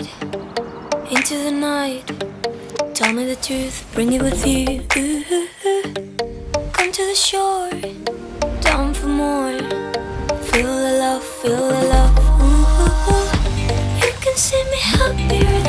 ride into the night. Tell me the truth, bring it with you. Come to the shore, down for more. Feel the love, feel the love. You can see me happier.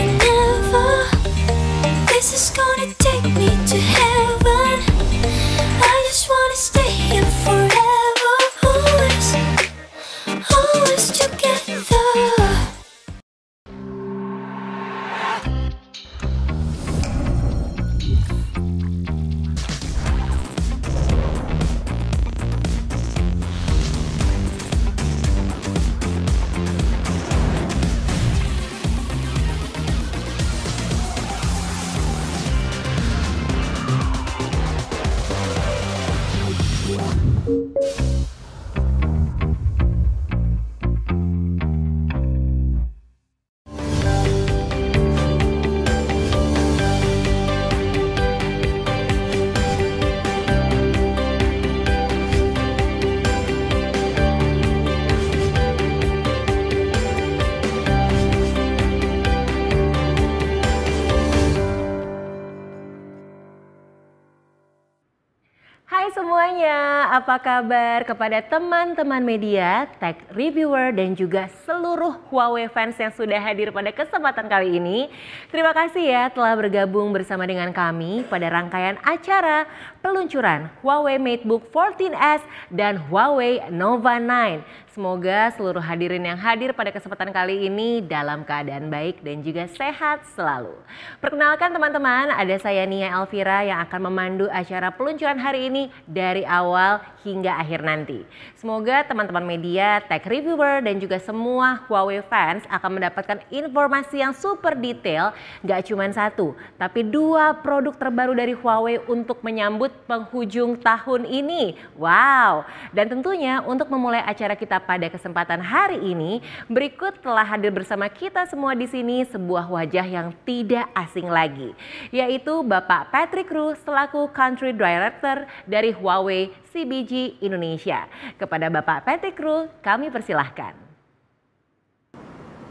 kabar kepada teman-teman media, tech reviewer, dan juga seluruh Huawei fans yang sudah hadir pada kesempatan kali ini. Terima kasih ya telah bergabung bersama dengan kami pada rangkaian acara peluncuran Huawei MateBook 14S dan Huawei Nova 9. Semoga seluruh hadirin yang hadir pada kesempatan kali ini dalam keadaan baik dan juga sehat selalu. Perkenalkan teman-teman, ada saya Nia Elvira yang akan memandu acara peluncuran hari ini dari awal hingga akhir nanti. Semoga teman-teman media, tech reviewer, dan juga semua Huawei fans akan mendapatkan informasi yang super detail. Gak cuma satu, tapi dua produk terbaru dari Huawei untuk menyambut penghujung tahun ini. Wow! Dan tentunya untuk memulai acara kita pada kesempatan hari ini, berikut telah hadir bersama kita semua di sini sebuah wajah yang tidak asing lagi. Yaitu Bapak Patrick Ru selaku Country Director dari Huawei CBG Indonesia. Kepada Bapak Patrick kami persilahkan.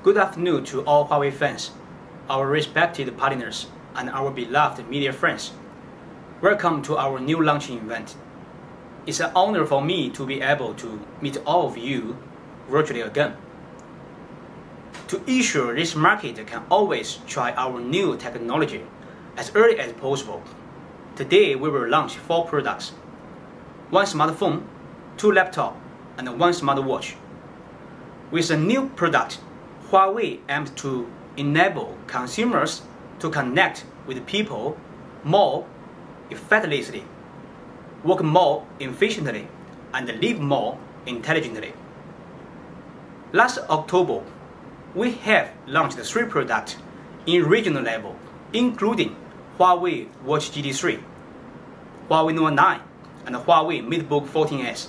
Good afternoon to all Huawei fans, our respected partners, and our beloved media friends. Welcome to our new launching event. It's an honor for me to be able to meet all of you virtually again. To ensure this market can always try our new technology as early as possible, today we will launch four products one smartphone, two laptop, and one smartwatch. With a new product, Huawei aims to enable consumers to connect with people more effectively, work more efficiently, and live more intelligently. Last October, we have launched three products in regional level, including Huawei Watch GT3, Huawei Nova 9, and Huawei MateBook 14S.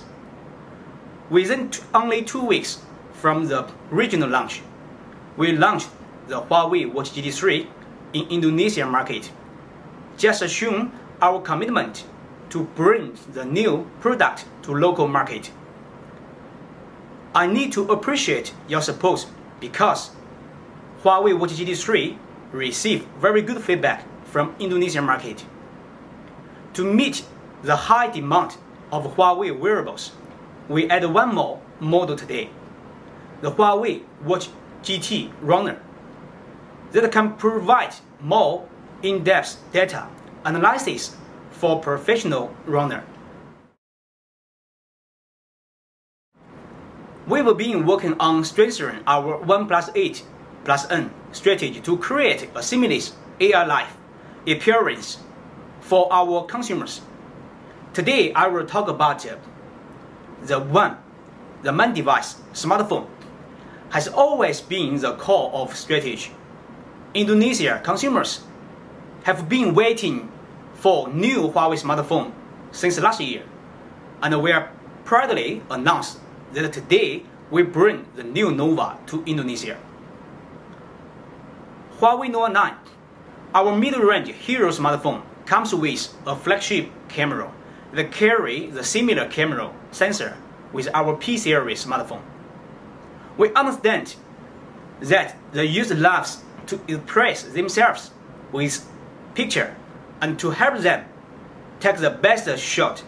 Within only two weeks from the regional launch, we launched the Huawei Watch GT3 in Indonesia market. Just assume our commitment to bring the new product to local market. I need to appreciate your support because Huawei Watch GT3 received very good feedback from Indonesian market. To meet the high demand of Huawei wearables, we add one more model today, the Huawei Watch GT Runner, that can provide more in-depth data analysis for professional runner. We've been working on strengthening our 1 plus 8 plus N strategy to create a seamless AI life appearance for our consumers. Today I will talk about the one, the main device, smartphone, has always been the core of strategy. Indonesia consumers have been waiting for new Huawei smartphone since last year, and we are proudly announced that today we bring the new Nova to Indonesia. Huawei Nova 9, our mid-range hero smartphone, comes with a flagship camera they carry the similar camera sensor with our P-series smartphone. We understand that the user loves to express themselves with picture and to help them take the best shot.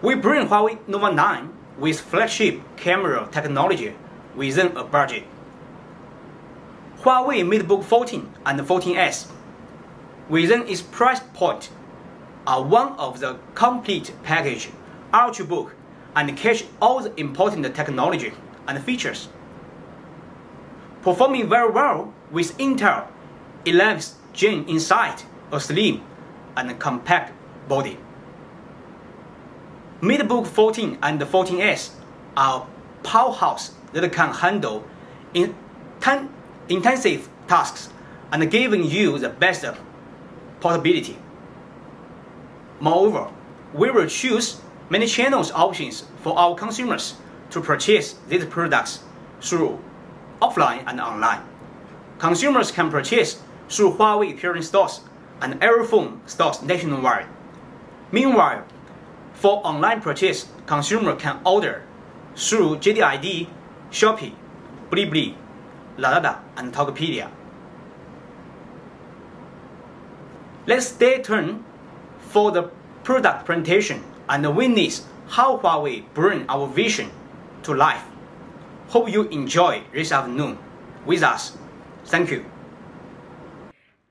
We bring Huawei Nova 9 with flagship camera technology within a budget. Huawei MateBook 14 and 14S within its price point are one of the complete package Ultrabook and catch all the important technology and features. Performing very well with Intel 11th Gen inside a slim and compact body. MidBook 14 and 14S are powerhouse that can handle in intensive tasks and giving you the best portability. Moreover, we will choose many channels options for our consumers to purchase these products through offline and online. Consumers can purchase through Huawei Purine stores and Aerophone stores nationwide. Meanwhile, for online purchase, consumer can order through JDID, Shopee, Blibli, Lazada, and Tokopedia. Let's stay tuned for the product presentation and witness how Huawei bring our vision to life. Hope you enjoy this afternoon with us. Thank you.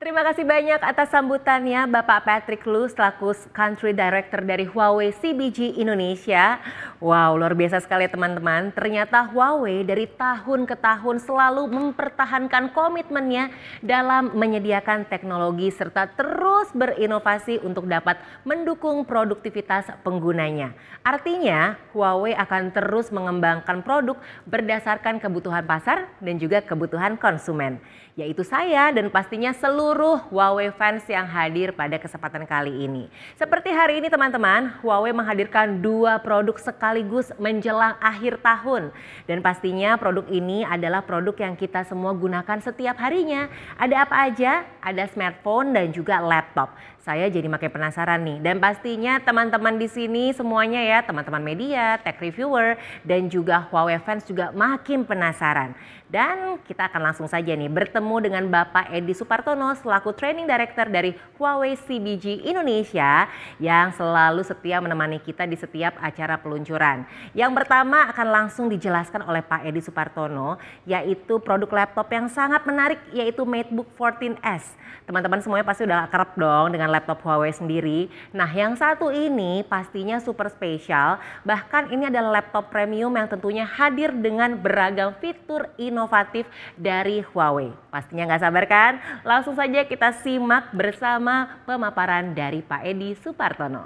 Terima kasih banyak atas sambutannya Bapak Patrick Lu selaku Country Director dari Huawei CBG Indonesia. Wow, luar biasa sekali teman-teman. Ternyata Huawei dari tahun ke tahun selalu mempertahankan komitmennya dalam menyediakan teknologi serta terus berinovasi untuk dapat mendukung produktivitas penggunanya. Artinya, Huawei akan terus mengembangkan produk berdasarkan kebutuhan pasar dan juga kebutuhan konsumen. Yaitu saya dan pastinya seluruh seluruh Huawei fans yang hadir pada kesempatan kali ini. Seperti hari ini teman-teman, Huawei menghadirkan dua produk sekaligus menjelang akhir tahun. Dan pastinya produk ini adalah produk yang kita semua gunakan setiap harinya. Ada apa aja? Ada smartphone dan juga laptop. Saya jadi makin penasaran nih. Dan pastinya teman-teman di sini semuanya ya, teman-teman media, tech reviewer, dan juga Huawei fans juga makin penasaran. Dan kita akan langsung saja nih bertemu dengan Bapak Edi Supartono selaku Training Director dari Huawei CBG Indonesia yang selalu setia menemani kita di setiap acara peluncuran. Yang pertama akan langsung dijelaskan oleh Pak Edi Supartono yaitu produk laptop yang sangat menarik yaitu MateBook 14S. Teman-teman semuanya pasti udah kerap dong dengan dengan laptop Huawei sendiri. Nah yang satu ini pastinya super spesial, bahkan ini adalah laptop premium yang tentunya hadir dengan beragam fitur inovatif dari Huawei. Pastinya nggak sabar kan? Langsung saja kita simak bersama pemaparan dari Pak Edi Supartono.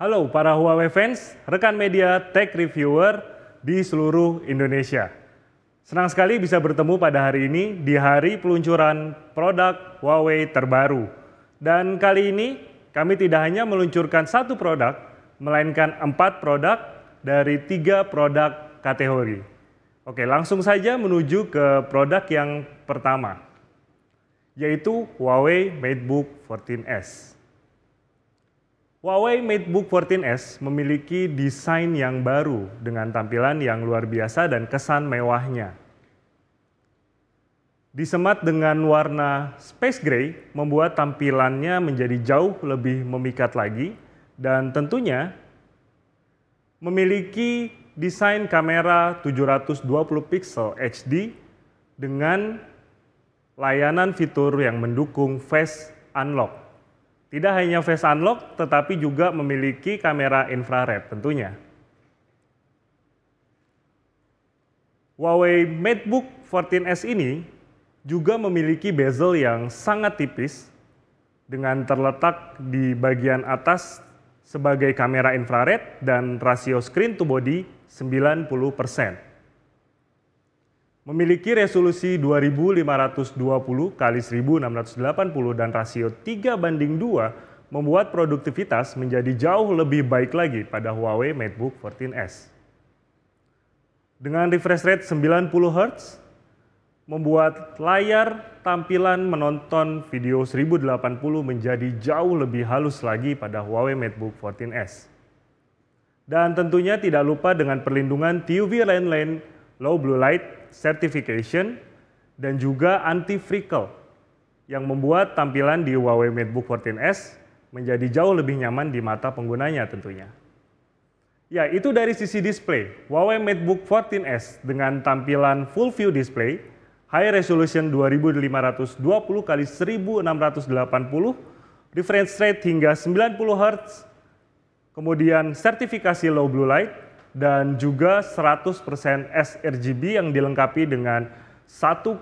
Halo para Huawei fans, rekan media tech reviewer di seluruh Indonesia. Senang sekali bisa bertemu pada hari ini di hari peluncuran produk Huawei terbaru dan kali ini kami tidak hanya meluncurkan satu produk, melainkan empat produk dari tiga produk kategori. Oke, langsung saja menuju ke produk yang pertama, yaitu Huawei MateBook 14S. Huawei MateBook 14S memiliki desain yang baru dengan tampilan yang luar biasa dan kesan mewahnya. Disemat dengan warna space gray membuat tampilannya menjadi jauh lebih memikat lagi dan tentunya memiliki desain kamera 720 pixel HD dengan layanan fitur yang mendukung face unlock. Tidak hanya face unlock tetapi juga memiliki kamera infrared tentunya. Huawei MateBook 14S ini juga memiliki bezel yang sangat tipis dengan terletak di bagian atas sebagai kamera infrared dan rasio screen to body 90%. Memiliki resolusi 2520 kali 1680 dan rasio 3 banding 2 membuat produktivitas menjadi jauh lebih baik lagi pada Huawei MateBook 14S. Dengan refresh rate 90 Hz, membuat layar tampilan menonton video 1080 menjadi jauh lebih halus lagi pada Huawei MateBook 14S. Dan tentunya tidak lupa dengan perlindungan TUV Lane Lane Low Blue Light Certification dan juga anti-freckle yang membuat tampilan di Huawei MateBook 14S menjadi jauh lebih nyaman di mata penggunanya tentunya. Ya, itu dari sisi display. Huawei MateBook 14S dengan tampilan full view display high resolution 2520 kali 1680, refresh rate hingga 90 Hz, kemudian sertifikasi low blue light, dan juga 100% sRGB yang dilengkapi dengan 1,7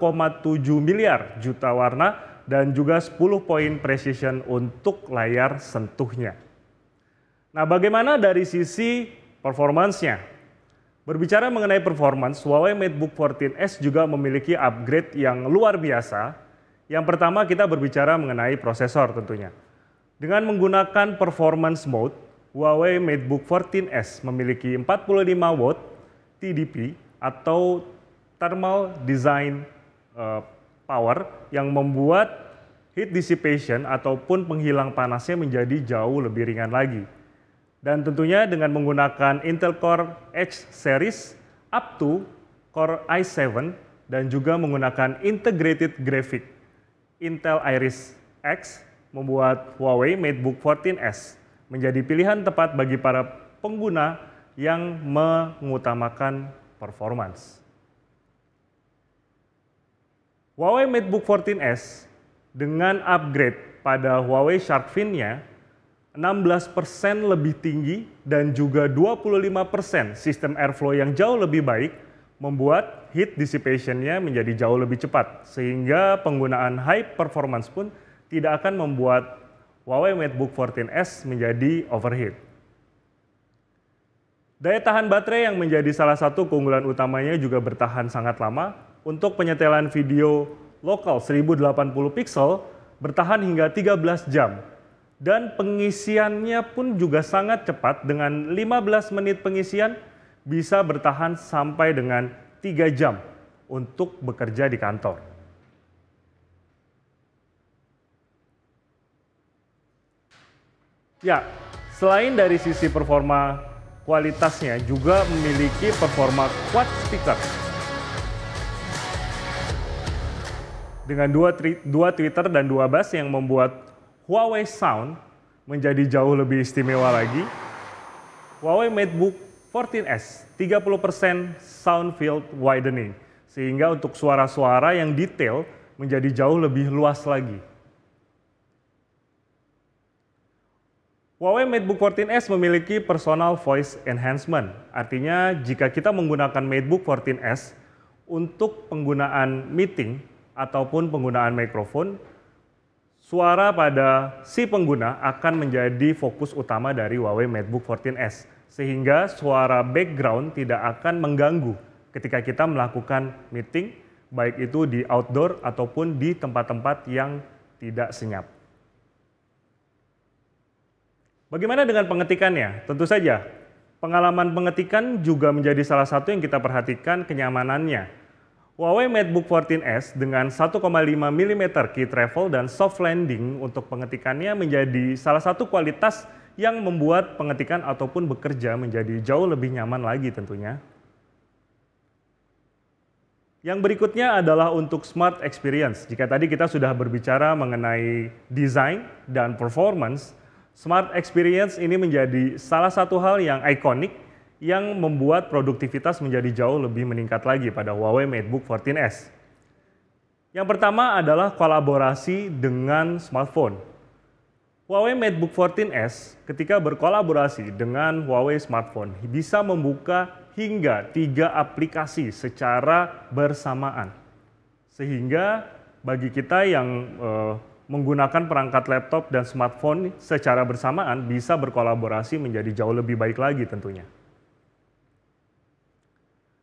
miliar juta warna dan juga 10 poin precision untuk layar sentuhnya. Nah, bagaimana dari sisi performancenya? Berbicara mengenai performance, Huawei MateBook 14S juga memiliki upgrade yang luar biasa. Yang pertama kita berbicara mengenai prosesor tentunya. Dengan menggunakan performance mode, Huawei MateBook 14S memiliki 45 watt TDP atau thermal design eh, power yang membuat heat dissipation ataupun penghilang panasnya menjadi jauh lebih ringan lagi. Dan tentunya dengan menggunakan Intel Core Edge Series up to Core i7 dan juga menggunakan integrated graphic Intel Iris X membuat Huawei MateBook 14S menjadi pilihan tepat bagi para pengguna yang mengutamakan performance. Huawei MateBook 14S dengan upgrade pada Huawei Shark Fin-nya 16% lebih tinggi dan juga 25% sistem airflow yang jauh lebih baik membuat heat dissipation-nya menjadi jauh lebih cepat sehingga penggunaan high performance pun tidak akan membuat Huawei MateBook 14S menjadi overheat. Daya tahan baterai yang menjadi salah satu keunggulan utamanya juga bertahan sangat lama. Untuk penyetelan video lokal 1080 pixel bertahan hingga 13 jam dan pengisiannya pun juga sangat cepat dengan 15 menit pengisian bisa bertahan sampai dengan 3 jam untuk bekerja di kantor. Ya, selain dari sisi performa kualitasnya juga memiliki performa quad speaker. Dengan dua, dua Twitter dan dua bass yang membuat Huawei Sound menjadi jauh lebih istimewa lagi. Huawei MateBook 14S 30% sound field widening sehingga untuk suara-suara yang detail menjadi jauh lebih luas lagi. Huawei MateBook 14S memiliki personal voice enhancement. Artinya jika kita menggunakan MateBook 14S untuk penggunaan meeting ataupun penggunaan mikrofon, Suara pada si pengguna akan menjadi fokus utama dari Huawei MateBook 14S, sehingga suara background tidak akan mengganggu ketika kita melakukan meeting, baik itu di outdoor ataupun di tempat-tempat yang tidak senyap. Bagaimana dengan pengetikannya? Tentu saja, pengalaman pengetikan juga menjadi salah satu yang kita perhatikan kenyamanannya Huawei MateBook 14S dengan 1,5 mm key travel dan soft landing untuk pengetikannya menjadi salah satu kualitas yang membuat pengetikan ataupun bekerja menjadi jauh lebih nyaman lagi tentunya. Yang berikutnya adalah untuk smart experience. Jika tadi kita sudah berbicara mengenai desain dan performance, smart experience ini menjadi salah satu hal yang ikonik yang membuat produktivitas menjadi jauh lebih meningkat lagi pada Huawei MateBook 14S. Yang pertama adalah kolaborasi dengan smartphone. Huawei MateBook 14S ketika berkolaborasi dengan Huawei smartphone bisa membuka hingga tiga aplikasi secara bersamaan. Sehingga bagi kita yang eh, menggunakan perangkat laptop dan smartphone secara bersamaan bisa berkolaborasi menjadi jauh lebih baik lagi tentunya.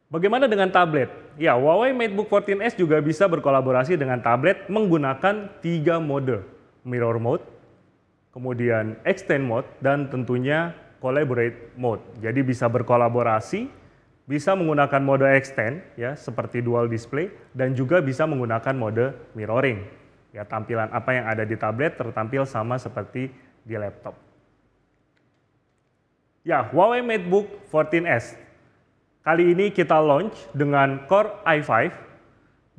Bagaimana dengan tablet? Ya, Huawei MateBook 14S juga bisa berkolaborasi dengan tablet menggunakan tiga mode. Mirror Mode, kemudian Extend Mode, dan tentunya Collaborate Mode. Jadi bisa berkolaborasi, bisa menggunakan mode Extend, ya seperti dual display, dan juga bisa menggunakan mode mirroring. Ya, tampilan apa yang ada di tablet tertampil sama seperti di laptop. Ya, Huawei MateBook 14S Kali ini kita launch dengan Core i5,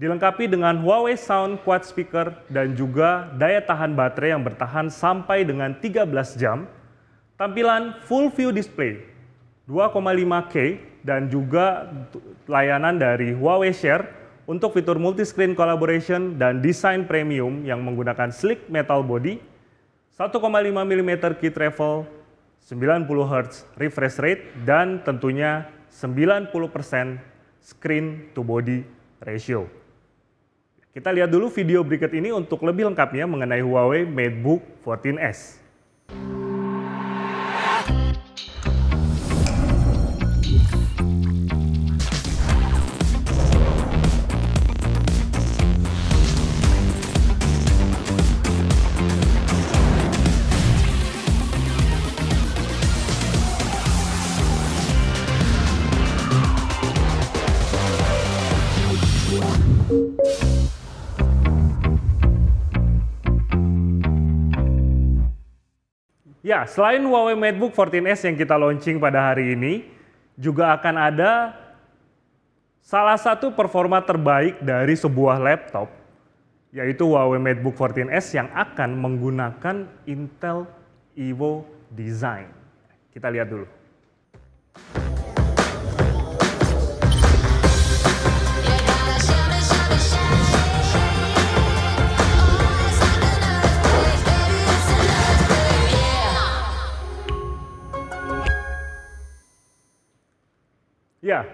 dilengkapi dengan Huawei Sound Quad Speaker dan juga daya tahan baterai yang bertahan sampai dengan 13 jam, tampilan Full View Display 2,5K dan juga layanan dari Huawei Share untuk fitur Multiscreen collaboration dan desain premium yang menggunakan sleek metal body, 1,5 mm key travel, 90 Hz refresh rate, dan tentunya 90% screen to body ratio. Kita lihat dulu video berikut ini untuk lebih lengkapnya mengenai Huawei MateBook 14S. Ya, selain Huawei MateBook 14S yang kita launching pada hari ini, juga akan ada salah satu performa terbaik dari sebuah laptop, yaitu Huawei MateBook 14S yang akan menggunakan Intel Evo Design. Kita lihat dulu. Ya,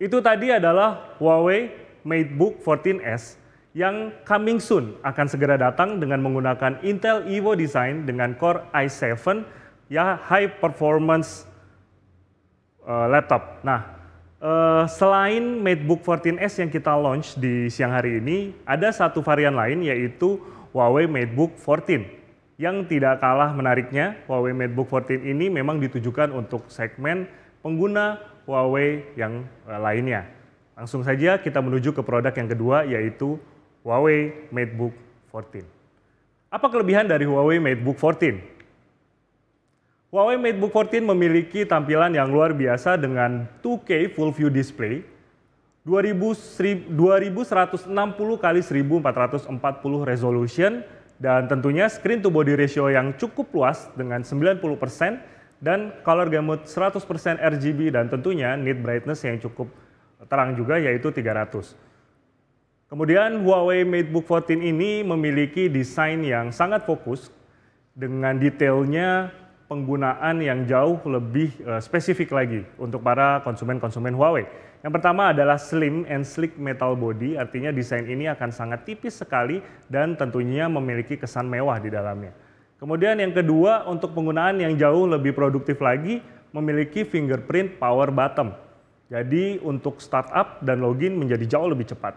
itu tadi adalah Huawei MateBook 14S yang coming soon akan segera datang dengan menggunakan Intel Evo design dengan Core i7 ya high performance uh, laptop. Nah, uh, selain MateBook 14S yang kita launch di siang hari ini, ada satu varian lain yaitu Huawei MateBook 14. Yang tidak kalah menariknya, Huawei MateBook 14 ini memang ditujukan untuk segmen pengguna Huawei yang eh, lainnya. Langsung saja kita menuju ke produk yang kedua yaitu Huawei MateBook 14. Apa kelebihan dari Huawei MateBook 14? Huawei MateBook 14 memiliki tampilan yang luar biasa dengan 2K full view display 2160 x 1440 resolution dan tentunya screen to body ratio yang cukup luas dengan 90% dan color gamut 100% RGB dan tentunya need brightness yang cukup terang juga yaitu 300. Kemudian Huawei MateBook 14 ini memiliki desain yang sangat fokus dengan detailnya penggunaan yang jauh lebih eh, spesifik lagi untuk para konsumen-konsumen Huawei. Yang pertama adalah slim and sleek metal body, artinya desain ini akan sangat tipis sekali dan tentunya memiliki kesan mewah di dalamnya. Kemudian yang kedua untuk penggunaan yang jauh lebih produktif lagi memiliki fingerprint power button. Jadi untuk startup dan login menjadi jauh lebih cepat.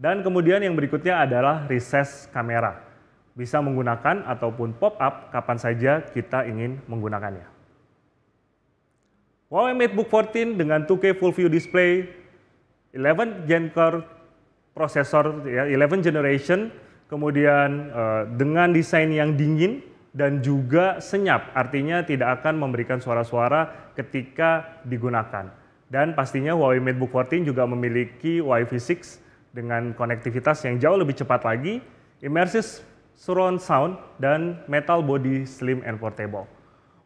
Dan kemudian yang berikutnya adalah recess kamera. Bisa menggunakan ataupun pop up kapan saja kita ingin menggunakannya. Huawei MateBook 14 dengan 2K Full View Display, 11 Gen Core prosesor, ya, 11 generation, kemudian uh, dengan desain yang dingin dan juga senyap, artinya tidak akan memberikan suara-suara ketika digunakan. Dan pastinya Huawei MateBook 14 juga memiliki Wi-Fi 6 dengan konektivitas yang jauh lebih cepat lagi, immersive surround sound, dan metal body slim and portable.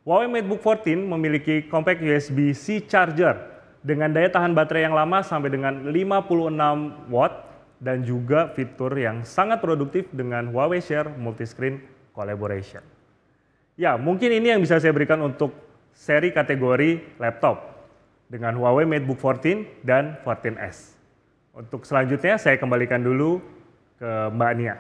Huawei MateBook 14 memiliki compact USB-C charger dengan daya tahan baterai yang lama sampai dengan 56 watt dan juga fitur yang sangat produktif dengan Huawei Share Multiscreen Collaboration. Ya, mungkin ini yang bisa saya berikan untuk seri kategori laptop dengan Huawei MateBook 14 dan 14S. Untuk selanjutnya saya kembalikan dulu ke Mbak Nia.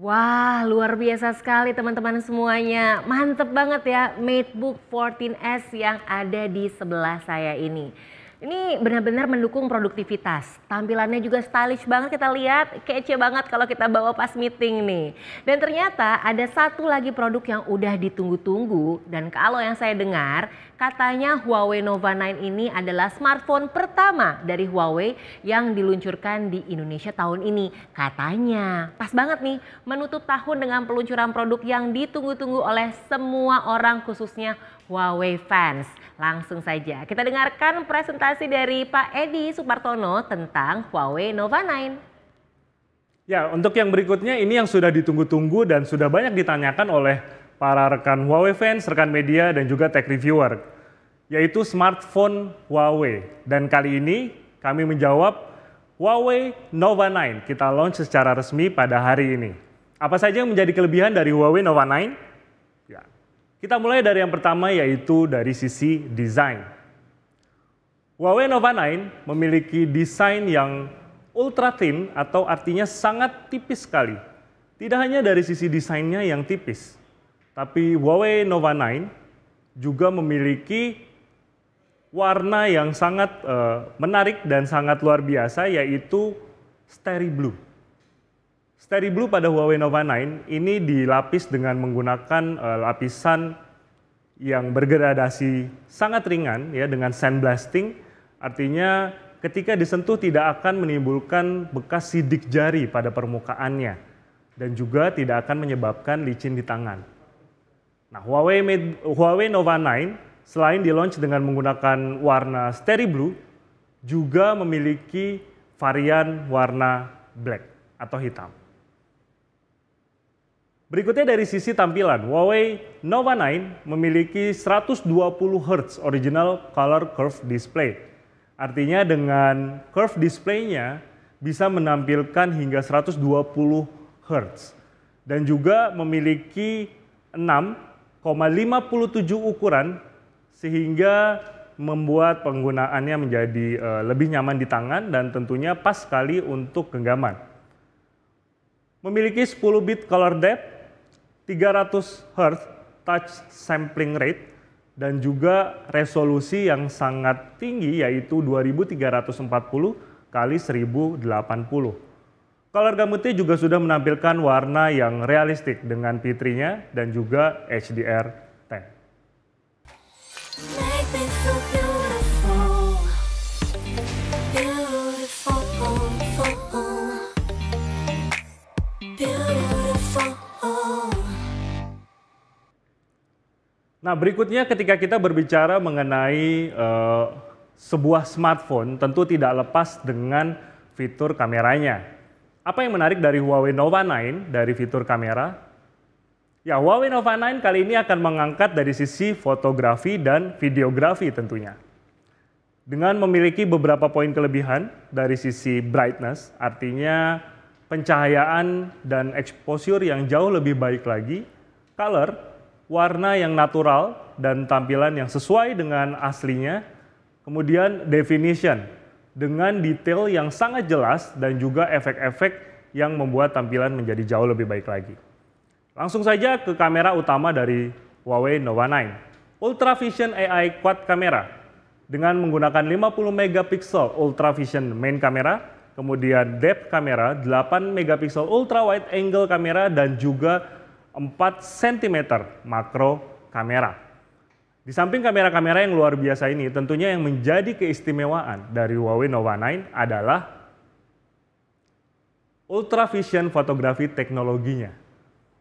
Wah, luar biasa sekali teman-teman semuanya. Mantep banget ya MateBook 14S yang ada di sebelah saya ini. Ini benar-benar mendukung produktivitas. Tampilannya juga stylish banget kita lihat, kece banget kalau kita bawa pas meeting nih. Dan ternyata ada satu lagi produk yang udah ditunggu-tunggu dan kalau yang saya dengar katanya Huawei Nova 9 ini adalah smartphone pertama dari Huawei yang diluncurkan di Indonesia tahun ini. Katanya, pas banget nih menutup tahun dengan peluncuran produk yang ditunggu-tunggu oleh semua orang khususnya Huawei fans. Langsung saja kita dengarkan presentasi dari Pak Edi Supartono tentang Huawei Nova 9. Ya, untuk yang berikutnya ini yang sudah ditunggu-tunggu dan sudah banyak ditanyakan oleh para rekan Huawei fans, rekan media, dan juga tech reviewer, yaitu smartphone Huawei. Dan kali ini kami menjawab Huawei Nova 9. Kita launch secara resmi pada hari ini. Apa saja yang menjadi kelebihan dari Huawei Nova 9? Kita mulai dari yang pertama yaitu dari sisi desain. Huawei Nova 9 memiliki desain yang ultra thin atau artinya sangat tipis sekali. Tidak hanya dari sisi desainnya yang tipis, tapi Huawei Nova 9 juga memiliki warna yang sangat uh, menarik dan sangat luar biasa yaitu Steri Blue. Steri Blue pada Huawei Nova 9 ini dilapis dengan menggunakan uh, lapisan yang bergradasi sangat ringan ya dengan sandblasting. Artinya ketika disentuh tidak akan menimbulkan bekas sidik jari pada permukaannya dan juga tidak akan menyebabkan licin di tangan. Nah, Huawei Mate, Huawei Nova 9 selain di-launch dengan menggunakan warna Steri Blue juga memiliki varian warna black atau hitam. Berikutnya dari sisi tampilan, Huawei Nova 9 memiliki 120 Hz original color curve display. Artinya dengan curve display-nya bisa menampilkan hingga 120 Hz. Dan juga memiliki 6,57 ukuran sehingga membuat penggunaannya menjadi eh, lebih nyaman di tangan dan tentunya pas sekali untuk genggaman. Memiliki 10 bit color depth 300 Hz touch sampling rate dan juga resolusi yang sangat tinggi yaitu 2340 kali 1080. Color gamutnya juga sudah menampilkan warna yang realistik dengan p dan juga HDR10. Nah, berikutnya ketika kita berbicara mengenai uh, sebuah smartphone, tentu tidak lepas dengan fitur kameranya. Apa yang menarik dari Huawei Nova 9 dari fitur kamera? Ya, Huawei Nova 9 kali ini akan mengangkat dari sisi fotografi dan videografi tentunya. Dengan memiliki beberapa poin kelebihan dari sisi brightness, artinya pencahayaan dan exposure yang jauh lebih baik lagi, color warna yang natural dan tampilan yang sesuai dengan aslinya. Kemudian definition dengan detail yang sangat jelas dan juga efek-efek yang membuat tampilan menjadi jauh lebih baik lagi. Langsung saja ke kamera utama dari Huawei Nova 9. Ultra Vision AI Quad Camera dengan menggunakan 50 megapiksel Ultra Vision main camera, kemudian depth camera, 8 megapiksel ultra wide angle camera dan juga 4 cm makro kamera. Di samping kamera-kamera yang luar biasa ini, tentunya yang menjadi keistimewaan dari Huawei Nova 9 adalah Ultra Vision fotografi teknologinya.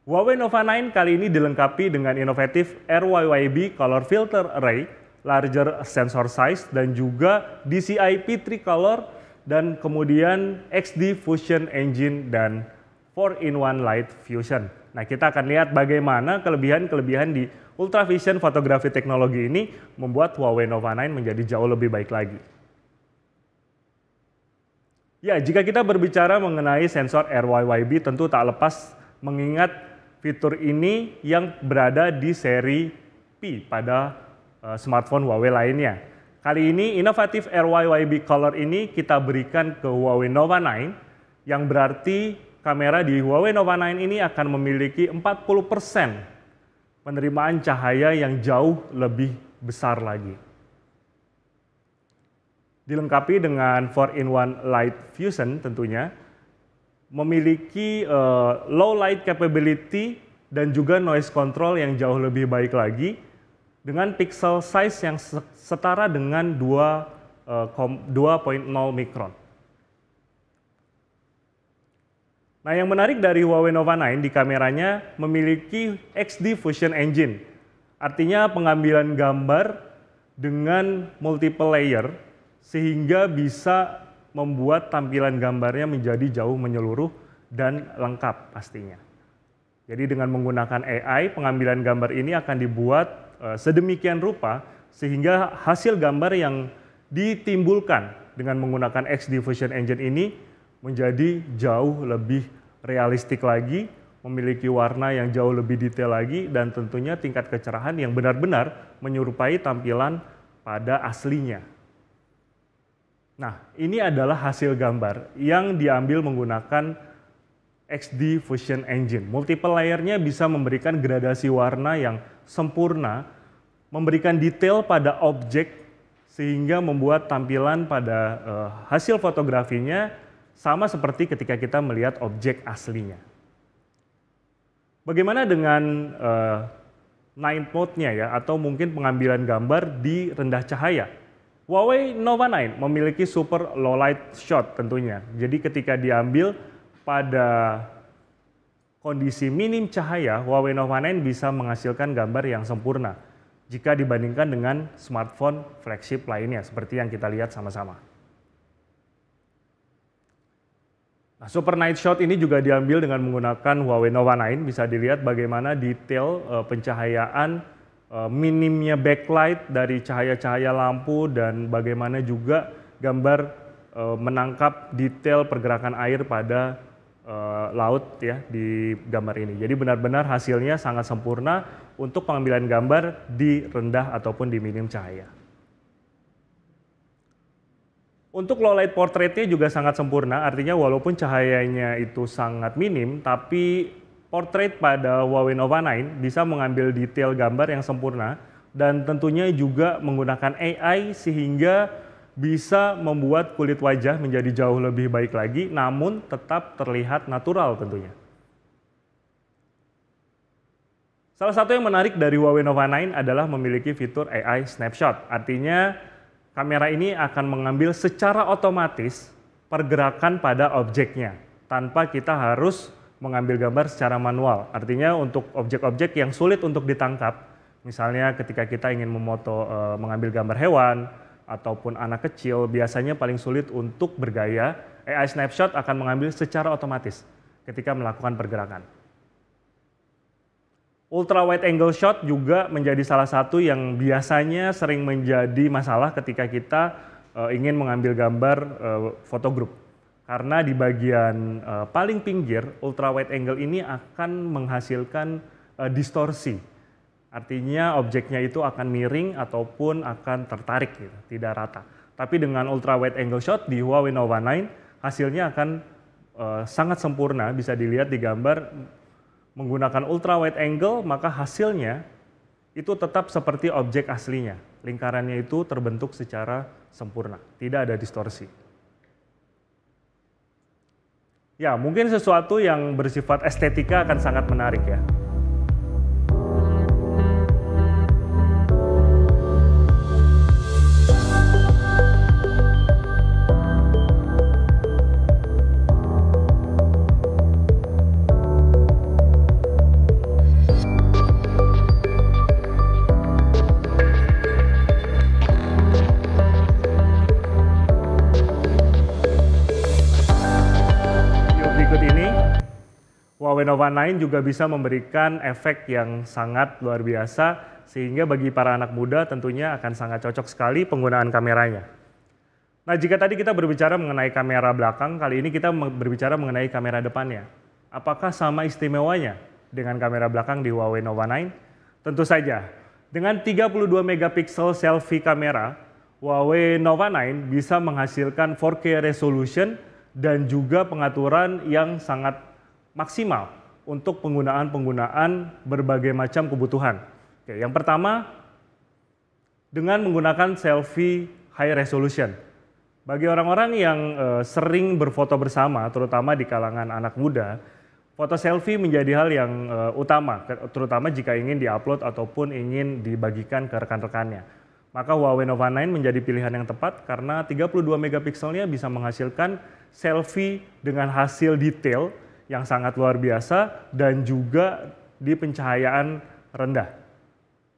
Huawei Nova 9 kali ini dilengkapi dengan inovatif RYYB Color Filter Array, larger sensor size, dan juga DCI P3 Color, dan kemudian XD Fusion Engine dan 4-in-1 Light Fusion. Nah, kita akan lihat bagaimana kelebihan-kelebihan di ultra vision fotografi teknologi ini membuat Huawei Nova 9 menjadi jauh lebih baik lagi. Ya, jika kita berbicara mengenai sensor RYYB tentu tak lepas mengingat fitur ini yang berada di seri P pada eh, smartphone Huawei lainnya. Kali ini inovatif RYYB Color ini kita berikan ke Huawei Nova 9 yang berarti kamera di Huawei Nova 9 ini akan memiliki 40% penerimaan cahaya yang jauh lebih besar lagi. Dilengkapi dengan 4-in-1 Light Fusion tentunya, memiliki uh, low light capability dan juga noise control yang jauh lebih baik lagi dengan pixel size yang setara dengan 2,0 eh, mikron. Nah, yang menarik dari Huawei Nova 9 di kameranya memiliki XD Fusion Engine. Artinya pengambilan gambar dengan multiple layer sehingga bisa membuat tampilan gambarnya menjadi jauh menyeluruh dan lengkap pastinya. Jadi dengan menggunakan AI, pengambilan gambar ini akan dibuat eh, sedemikian rupa sehingga hasil gambar yang ditimbulkan dengan menggunakan XD Fusion Engine ini menjadi jauh lebih realistik lagi, memiliki warna yang jauh lebih detail lagi, dan tentunya tingkat kecerahan yang benar-benar menyerupai tampilan pada aslinya. Nah, ini adalah hasil gambar yang diambil menggunakan XD Fusion Engine. Multiple layernya bisa memberikan gradasi warna yang sempurna, memberikan detail pada objek sehingga membuat tampilan pada uh, hasil fotografinya sama seperti ketika kita melihat objek aslinya. Bagaimana dengan uh, eh, night mode-nya ya, atau mungkin pengambilan gambar di rendah cahaya? Huawei Nova 9 memiliki super low light shot tentunya. Jadi ketika diambil pada kondisi minim cahaya, Huawei Nova 9 bisa menghasilkan gambar yang sempurna jika dibandingkan dengan smartphone flagship lainnya seperti yang kita lihat sama-sama. Nah, Super Night Shot ini juga diambil dengan menggunakan Huawei Nova 9. Bisa dilihat bagaimana detail uh, pencahayaan, uh, minimnya backlight dari cahaya-cahaya lampu dan bagaimana juga gambar uh, menangkap detail pergerakan air pada uh, laut ya di gambar ini. Jadi benar-benar hasilnya sangat sempurna untuk pengambilan gambar di rendah ataupun di minim cahaya. Untuk low light portraitnya juga sangat sempurna, artinya walaupun cahayanya itu sangat minim, tapi portrait pada Huawei Nova 9 bisa mengambil detail gambar yang sempurna dan tentunya juga menggunakan AI sehingga bisa membuat kulit wajah menjadi jauh lebih baik lagi namun tetap terlihat natural tentunya. Salah satu yang menarik dari Huawei Nova 9 adalah memiliki fitur AI snapshot. Artinya kamera ini akan mengambil secara otomatis pergerakan pada objeknya tanpa kita harus mengambil gambar secara manual. Artinya untuk objek-objek yang sulit untuk ditangkap, misalnya ketika kita ingin memoto e, eh, mengambil gambar hewan ataupun anak kecil, biasanya paling sulit untuk bergaya AI snapshot akan mengambil secara otomatis ketika melakukan pergerakan. Ultra wide angle shot juga menjadi salah satu yang biasanya sering menjadi masalah ketika kita uh, ingin mengambil gambar uh, foto grup. Karena di bagian uh, paling pinggir ultra wide angle ini akan menghasilkan uh, distorsi. Artinya objeknya itu akan miring ataupun akan tertarik gitu, tidak rata. Tapi dengan ultra wide angle shot di Huawei Nova 9 hasilnya akan uh, sangat sempurna bisa dilihat di gambar menggunakan ultra wide angle, maka hasilnya itu tetap seperti objek aslinya. Lingkarannya itu terbentuk secara sempurna, tidak ada distorsi. Ya, mungkin sesuatu yang bersifat estetika akan sangat menarik ya. Wawenova 9 juga bisa memberikan efek yang sangat luar biasa sehingga bagi para anak muda tentunya akan sangat cocok sekali penggunaan kameranya. Nah jika tadi kita berbicara mengenai kamera belakang, kali ini kita berbicara mengenai kamera depannya. Apakah sama istimewanya dengan kamera belakang di Huawei Nova 9? Tentu saja. Dengan 32 megapiksel selfie kamera, Huawei Nova 9 bisa menghasilkan 4K resolution dan juga pengaturan yang sangat maksimal untuk penggunaan-penggunaan berbagai macam kebutuhan. Oke, yang pertama dengan menggunakan selfie high resolution. Bagi orang-orang yang e, sering berfoto bersama, terutama di kalangan anak muda, foto selfie menjadi hal yang e, utama, terutama jika ingin diupload ataupun ingin dibagikan ke rekan-rekannya. Maka Huawei Nova 9 menjadi pilihan yang tepat karena 32 megapikselnya bisa menghasilkan selfie dengan hasil detail yang sangat luar biasa dan juga di pencahayaan rendah.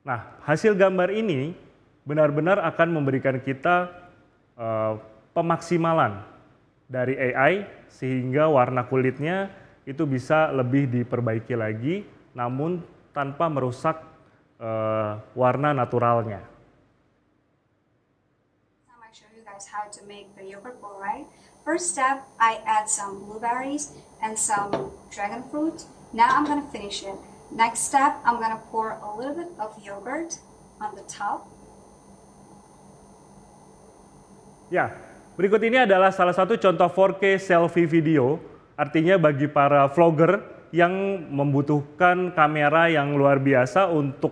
Nah, hasil gambar ini benar-benar akan memberikan kita uh, pemaksimalan dari AI sehingga warna kulitnya itu bisa lebih diperbaiki lagi namun tanpa merusak uh, warna naturalnya. how to make the yogurt bowl, right? First step, I add some blueberries and some dragon fruit. Now I'm gonna finish it. Next step, I'm gonna pour a little bit of yogurt on the top. Ya, berikut ini adalah salah satu contoh 4K selfie video. Artinya bagi para vlogger yang membutuhkan kamera yang luar biasa untuk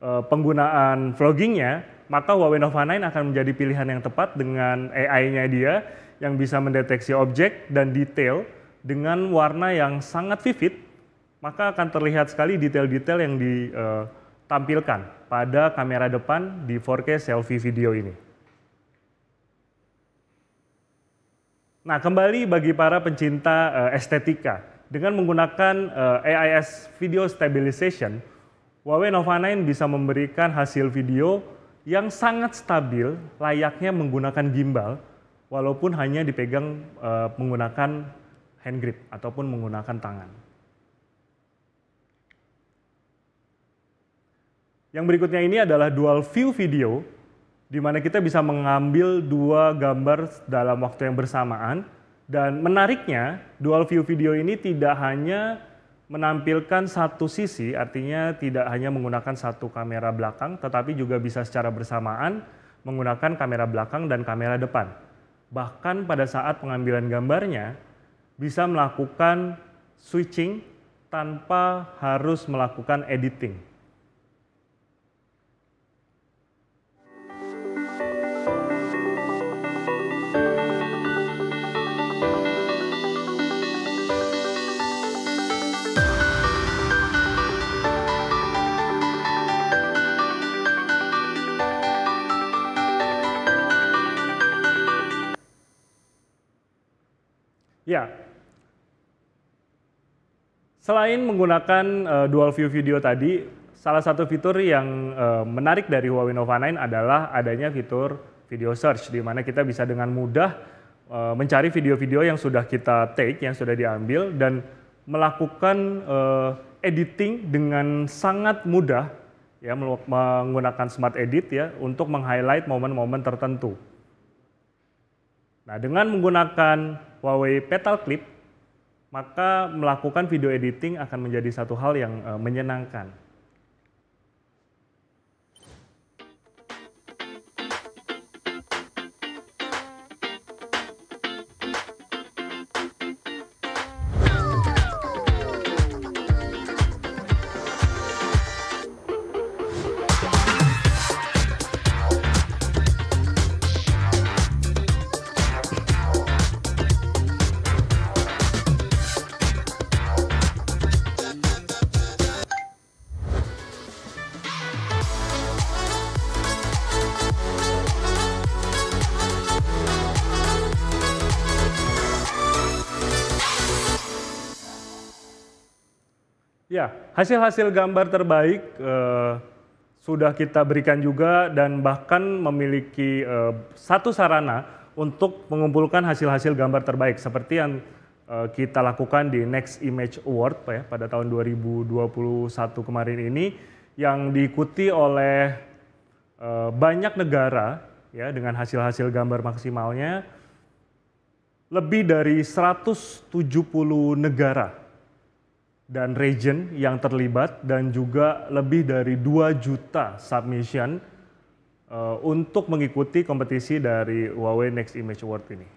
uh, penggunaan vloggingnya, maka Huawei Nova 9 akan menjadi pilihan yang tepat dengan AI-nya dia yang bisa mendeteksi objek dan detail dengan warna yang sangat vivid, maka akan terlihat sekali detail-detail yang ditampilkan eh, pada kamera depan di 4K selfie video ini. Nah, kembali bagi para pencinta eh, estetika, dengan menggunakan eh, AIS Video Stabilization, Huawei Nova 9 bisa memberikan hasil video yang sangat stabil, layaknya menggunakan gimbal, walaupun hanya dipegang menggunakan hand grip ataupun menggunakan tangan. Yang berikutnya ini adalah dual view video, di mana kita bisa mengambil dua gambar dalam waktu yang bersamaan. Dan menariknya, dual view video ini tidak hanya menampilkan satu sisi, artinya tidak hanya menggunakan satu kamera belakang, tetapi juga bisa secara bersamaan menggunakan kamera belakang dan kamera depan. Bahkan pada saat pengambilan gambarnya, bisa melakukan switching tanpa harus melakukan editing. Selain menggunakan uh, dual view video tadi, salah satu fitur yang uh, menarik dari Huawei Nova 9 adalah adanya fitur video search di mana kita bisa dengan mudah uh, mencari video-video yang sudah kita take, yang sudah diambil dan melakukan uh, editing dengan sangat mudah ya menggunakan smart edit ya untuk meng-highlight momen-momen tertentu. Nah, dengan menggunakan Huawei Petal Clip maka melakukan video editing akan menjadi satu hal yang eh, menyenangkan. hasil-hasil gambar terbaik uh, sudah kita berikan juga dan bahkan memiliki uh, satu sarana untuk mengumpulkan hasil-hasil gambar terbaik seperti yang uh, kita lakukan di Next Image Award ya, pada tahun 2021 kemarin ini yang diikuti oleh uh, banyak negara ya dengan hasil-hasil gambar maksimalnya lebih dari 170 negara dan region yang terlibat dan juga lebih dari 2 juta submission uh, untuk mengikuti kompetisi dari Huawei Next Image Award ini.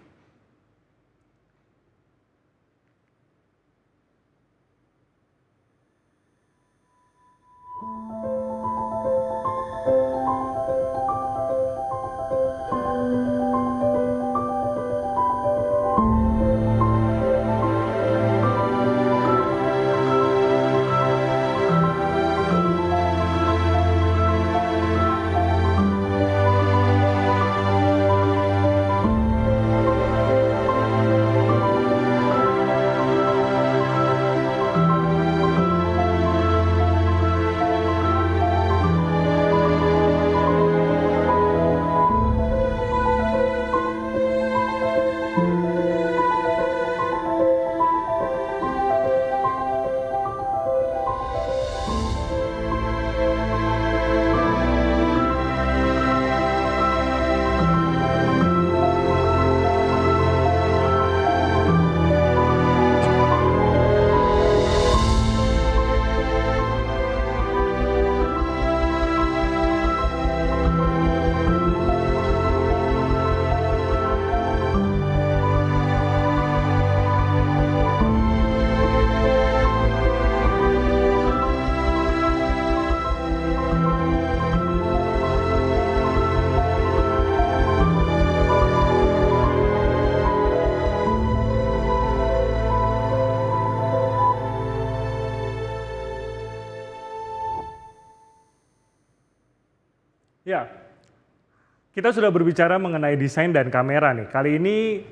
Kita sudah berbicara mengenai desain dan kamera nih. Kali ini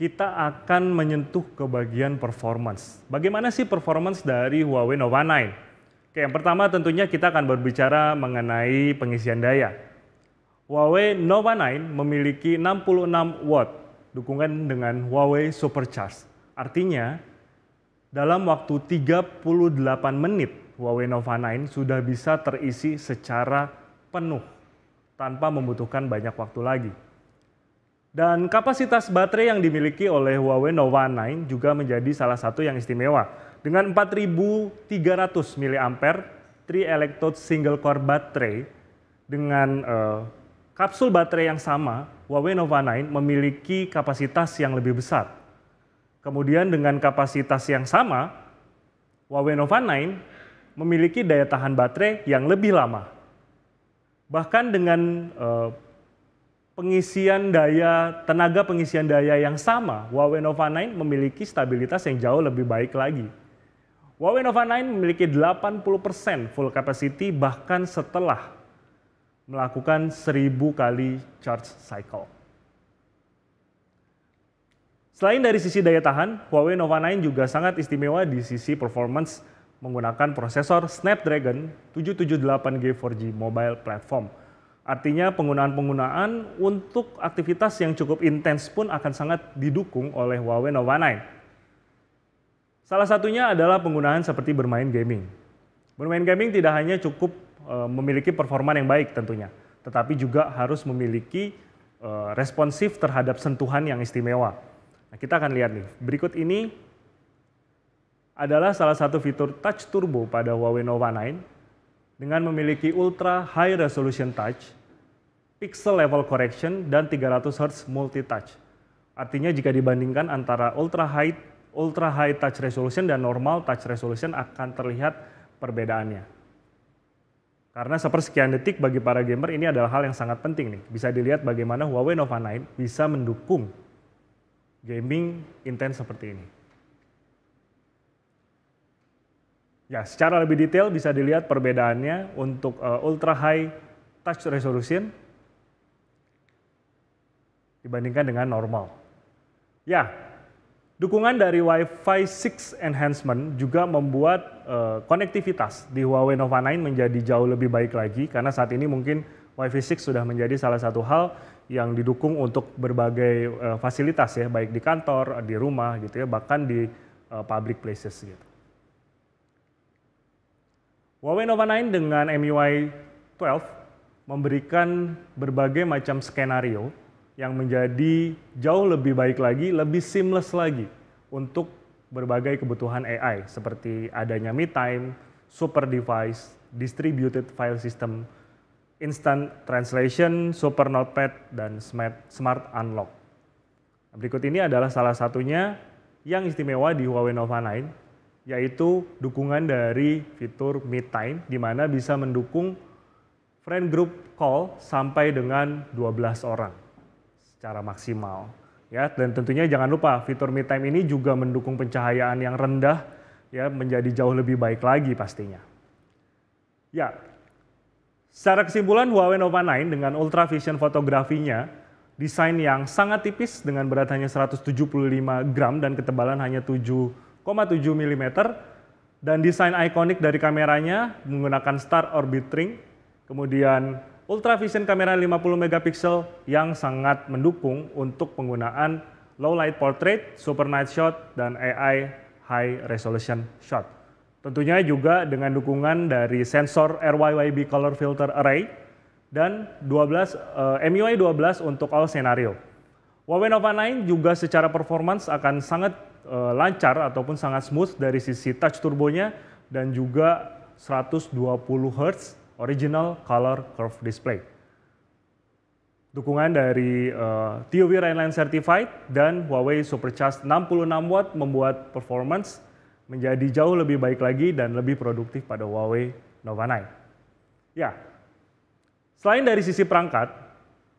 kita akan menyentuh ke bagian performance. Bagaimana sih performance dari Huawei Nova 9? Oke, yang pertama tentunya kita akan berbicara mengenai pengisian daya. Huawei Nova 9 memiliki 66 watt dukungan dengan Huawei Supercharge. Artinya, dalam waktu 38 menit Huawei Nova 9 sudah bisa terisi secara penuh tanpa membutuhkan banyak waktu lagi. Dan kapasitas baterai yang dimiliki oleh Huawei Nova 9 juga menjadi salah satu yang istimewa. Dengan 4300 mAh 3 electrode single core baterai dengan uh, kapsul baterai yang sama, Huawei Nova 9 memiliki kapasitas yang lebih besar. Kemudian dengan kapasitas yang sama, Huawei Nova 9 memiliki daya tahan baterai yang lebih lama bahkan dengan uh, pengisian daya tenaga pengisian daya yang sama, Huawei Nova 9 memiliki stabilitas yang jauh lebih baik lagi. Huawei Nova 9 memiliki 80% full capacity bahkan setelah melakukan 1000 kali charge cycle. Selain dari sisi daya tahan, Huawei Nova 9 juga sangat istimewa di sisi performance menggunakan prosesor Snapdragon 778G 4G mobile platform. Artinya penggunaan-penggunaan untuk aktivitas yang cukup intens pun akan sangat didukung oleh Huawei Nova 9. Salah satunya adalah penggunaan seperti bermain gaming. Bermain gaming tidak hanya cukup e, memiliki performa yang baik tentunya, tetapi juga harus memiliki e, responsif terhadap sentuhan yang istimewa. Nah, kita akan lihat nih. Berikut ini adalah salah satu fitur touch turbo pada Huawei Nova 9 dengan memiliki ultra high resolution touch, pixel level correction, dan 300 Hz multi-touch. Artinya jika dibandingkan antara ultra high ultra high touch resolution dan normal touch resolution akan terlihat perbedaannya. Karena sepersekian detik bagi para gamer ini adalah hal yang sangat penting nih. Bisa dilihat bagaimana Huawei Nova 9 bisa mendukung gaming intens seperti ini. Ya, secara lebih detail bisa dilihat perbedaannya untuk uh, ultra high touch resolution dibandingkan dengan normal. Ya, dukungan dari Wi-Fi 6 enhancement juga membuat uh, konektivitas di Huawei Nova 9 menjadi jauh lebih baik lagi karena saat ini mungkin Wi-Fi 6 sudah menjadi salah satu hal yang didukung untuk berbagai uh, fasilitas ya, baik di kantor, di rumah gitu ya, bahkan di uh, public places gitu. Huawei Nova 9 dengan MIUI 12 memberikan berbagai macam skenario yang menjadi jauh lebih baik lagi, lebih seamless lagi untuk berbagai kebutuhan AI seperti adanya me time, super device, distributed file system, instant translation, super notepad, dan smart, smart unlock. Berikut ini adalah salah satunya yang istimewa di Huawei Nova 9 yaitu dukungan dari fitur Meet Time di mana bisa mendukung friend group call sampai dengan 12 orang secara maksimal. Ya, dan tentunya jangan lupa fitur Meet Time ini juga mendukung pencahayaan yang rendah ya menjadi jauh lebih baik lagi pastinya. Ya. Secara kesimpulan Huawei Nova 9 dengan Ultra Vision fotografinya desain yang sangat tipis dengan berat hanya 175 gram dan ketebalan hanya 7 mm dan desain ikonik dari kameranya menggunakan star orbit ring, kemudian ultra vision kamera 50 megapiksel yang sangat mendukung untuk penggunaan low light portrait, super night shot dan AI high resolution shot. Tentunya juga dengan dukungan dari sensor RYYB color filter array dan 12 uh, MUI 12 untuk all scenario. Huawei Nova 9 juga secara performance akan sangat Eh, lancar ataupun sangat smooth dari sisi touch turbonya dan juga 120 Hz original color curve display. Dukungan dari uh, eh, TUV Rainline Certified dan Huawei Supercharge 66 Watt membuat performance menjadi jauh lebih baik lagi dan lebih produktif pada Huawei Nova 9. Ya, selain dari sisi perangkat,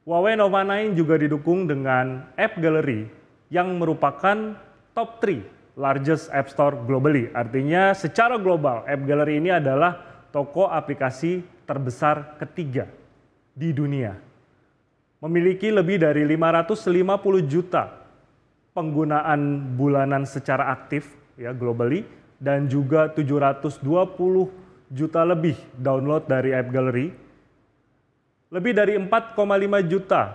Huawei Nova 9 juga didukung dengan App Gallery yang merupakan top 3 largest app store globally. Artinya secara global App Gallery ini adalah toko aplikasi terbesar ketiga di dunia. Memiliki lebih dari 550 juta penggunaan bulanan secara aktif ya globally dan juga 720 juta lebih download dari App Gallery. Lebih dari 4,5 juta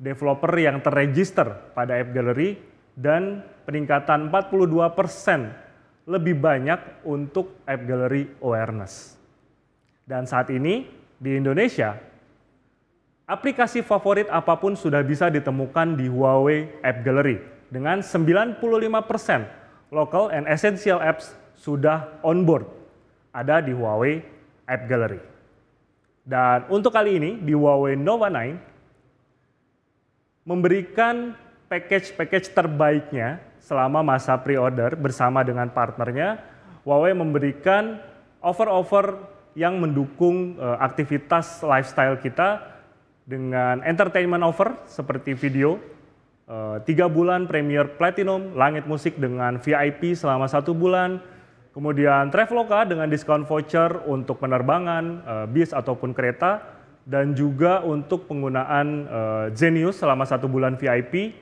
developer yang terregister pada App Gallery dan peningkatan 42 lebih banyak untuk App Gallery Awareness. Dan saat ini di Indonesia, aplikasi favorit apapun sudah bisa ditemukan di Huawei App Gallery dengan 95% local and essential apps sudah on board ada di Huawei App Gallery. Dan untuk kali ini di Huawei Nova 9 memberikan package-package terbaiknya selama masa pre-order bersama dengan partnernya, Huawei memberikan offer-offer yang mendukung uh, aktivitas lifestyle kita dengan entertainment offer seperti video, eh, tiga uh, bulan Premier Platinum, Langit Musik dengan VIP selama satu bulan, kemudian Traveloka dengan diskon voucher untuk penerbangan, uh, bis ataupun kereta, dan juga untuk penggunaan uh, Genius selama satu bulan VIP,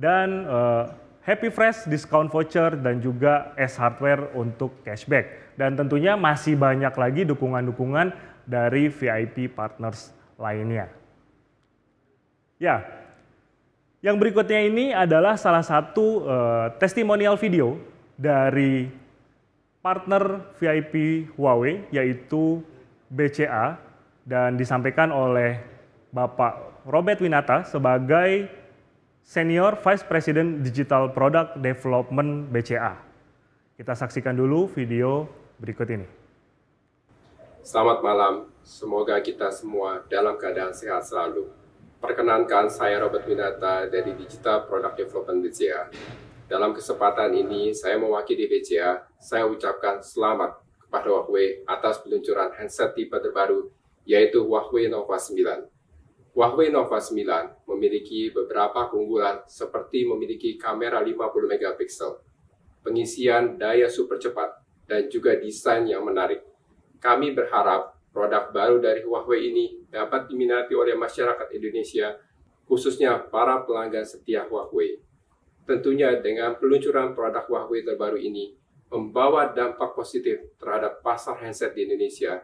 dan uh, Happy Fresh discount voucher dan juga S Hardware untuk cashback. Dan tentunya masih banyak lagi dukungan-dukungan dari VIP partners lainnya. Ya, yang berikutnya ini adalah salah satu uh, testimonial video dari partner VIP Huawei yaitu BCA dan disampaikan oleh Bapak Robert Winata sebagai Senior Vice President Digital Product Development BCA. Kita saksikan dulu video berikut ini. Selamat malam, semoga kita semua dalam keadaan sehat selalu. Perkenankan, saya Robert Winata dari Digital Product Development BCA. Dalam kesempatan ini, saya mewakili BCA, saya ucapkan selamat kepada Huawei atas peluncuran handset tipe terbaru, yaitu Huawei Nova 9 Huawei Nova 9 memiliki beberapa keunggulan seperti memiliki kamera 50 megapiksel, pengisian daya super cepat, dan juga desain yang menarik. Kami berharap produk baru dari Huawei ini dapat diminati oleh masyarakat Indonesia, khususnya para pelanggan setia Huawei. Tentunya dengan peluncuran produk Huawei terbaru ini, membawa dampak positif terhadap pasar handset di Indonesia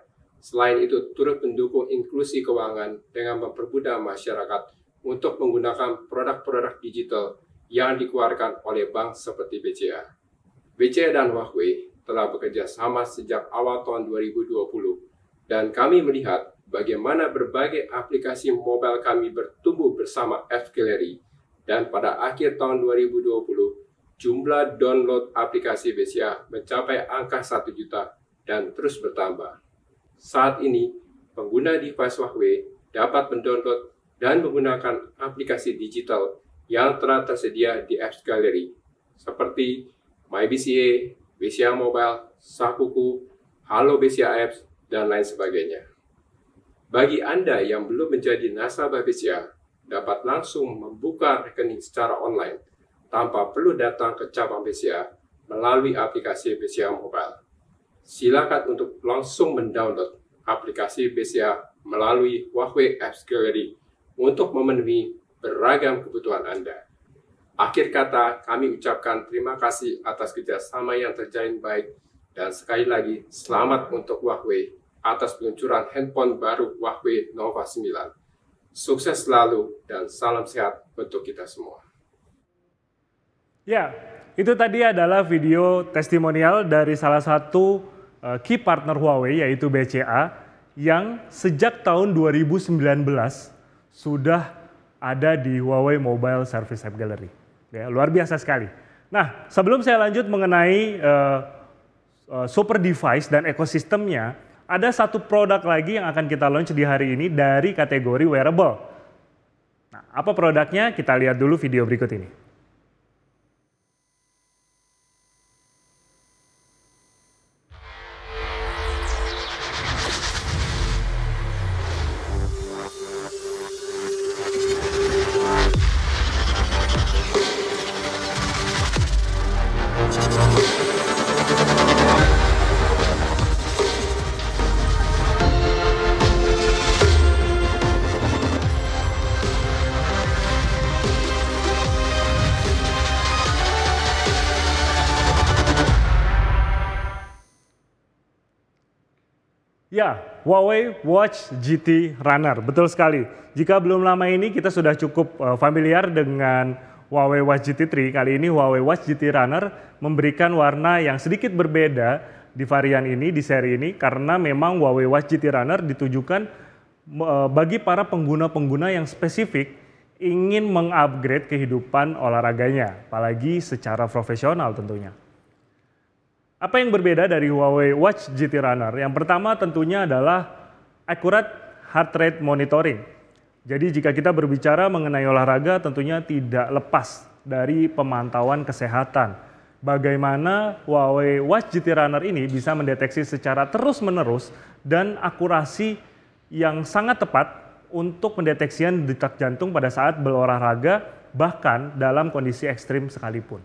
Selain itu, turut mendukung inklusi keuangan dengan mempermudah masyarakat untuk menggunakan produk-produk digital yang dikeluarkan oleh bank seperti BCA. BCA dan Huawei telah bekerja sama sejak awal tahun 2020 dan kami melihat bagaimana berbagai aplikasi mobile kami bertumbuh bersama f Gallery dan pada akhir tahun 2020 jumlah download aplikasi BCA mencapai angka 1 juta dan terus bertambah. Saat ini, pengguna device Huawei dapat mendownload dan menggunakan aplikasi digital yang telah tersedia di Apps Gallery, seperti MyBCA, BCA Mobile, Sakuku, Halo BCA Apps, dan lain sebagainya. Bagi Anda yang belum menjadi nasabah BCA, dapat langsung membuka rekening secara online tanpa perlu datang ke cabang BCA melalui aplikasi BCA Mobile silakan untuk langsung mendownload aplikasi BCA melalui Huawei Apps Gallery untuk memenuhi beragam kebutuhan Anda. Akhir kata, kami ucapkan terima kasih atas kerjasama yang terjalin baik dan sekali lagi selamat untuk Huawei atas peluncuran handphone baru Huawei Nova 9. Sukses selalu dan salam sehat untuk kita semua. Ya, itu tadi adalah video testimonial dari salah satu Eh, key partner Huawei yaitu BCA yang sejak tahun 2019 sudah ada di Huawei Mobile Service App Gallery. Ya, luar biasa sekali. Nah, sebelum saya lanjut mengenai uh, uh, super device dan ekosistemnya, ada satu produk lagi yang akan kita launch di hari ini dari kategori wearable. Nah, apa produknya? Kita lihat dulu video berikut ini. Ya, Huawei Watch GT Runner, betul sekali. Jika belum lama ini kita sudah cukup eh, familiar dengan Huawei Watch GT3, kali ini Huawei Watch GT Runner memberikan warna yang sedikit berbeda di varian ini, di seri ini, karena memang Huawei Watch GT Runner ditujukan eh, bagi para pengguna-pengguna yang spesifik ingin mengupgrade kehidupan olahraganya, apalagi secara profesional tentunya. Apa yang berbeda dari Huawei Watch GT Runner? Yang pertama tentunya adalah akurat heart rate monitoring. Jadi jika kita berbicara mengenai olahraga tentunya tidak lepas dari pemantauan kesehatan. Bagaimana Huawei Watch GT Runner ini bisa mendeteksi secara terus-menerus dan akurasi yang sangat tepat untuk pendeteksian detak jantung pada saat berolahraga bahkan dalam kondisi ekstrim sekalipun.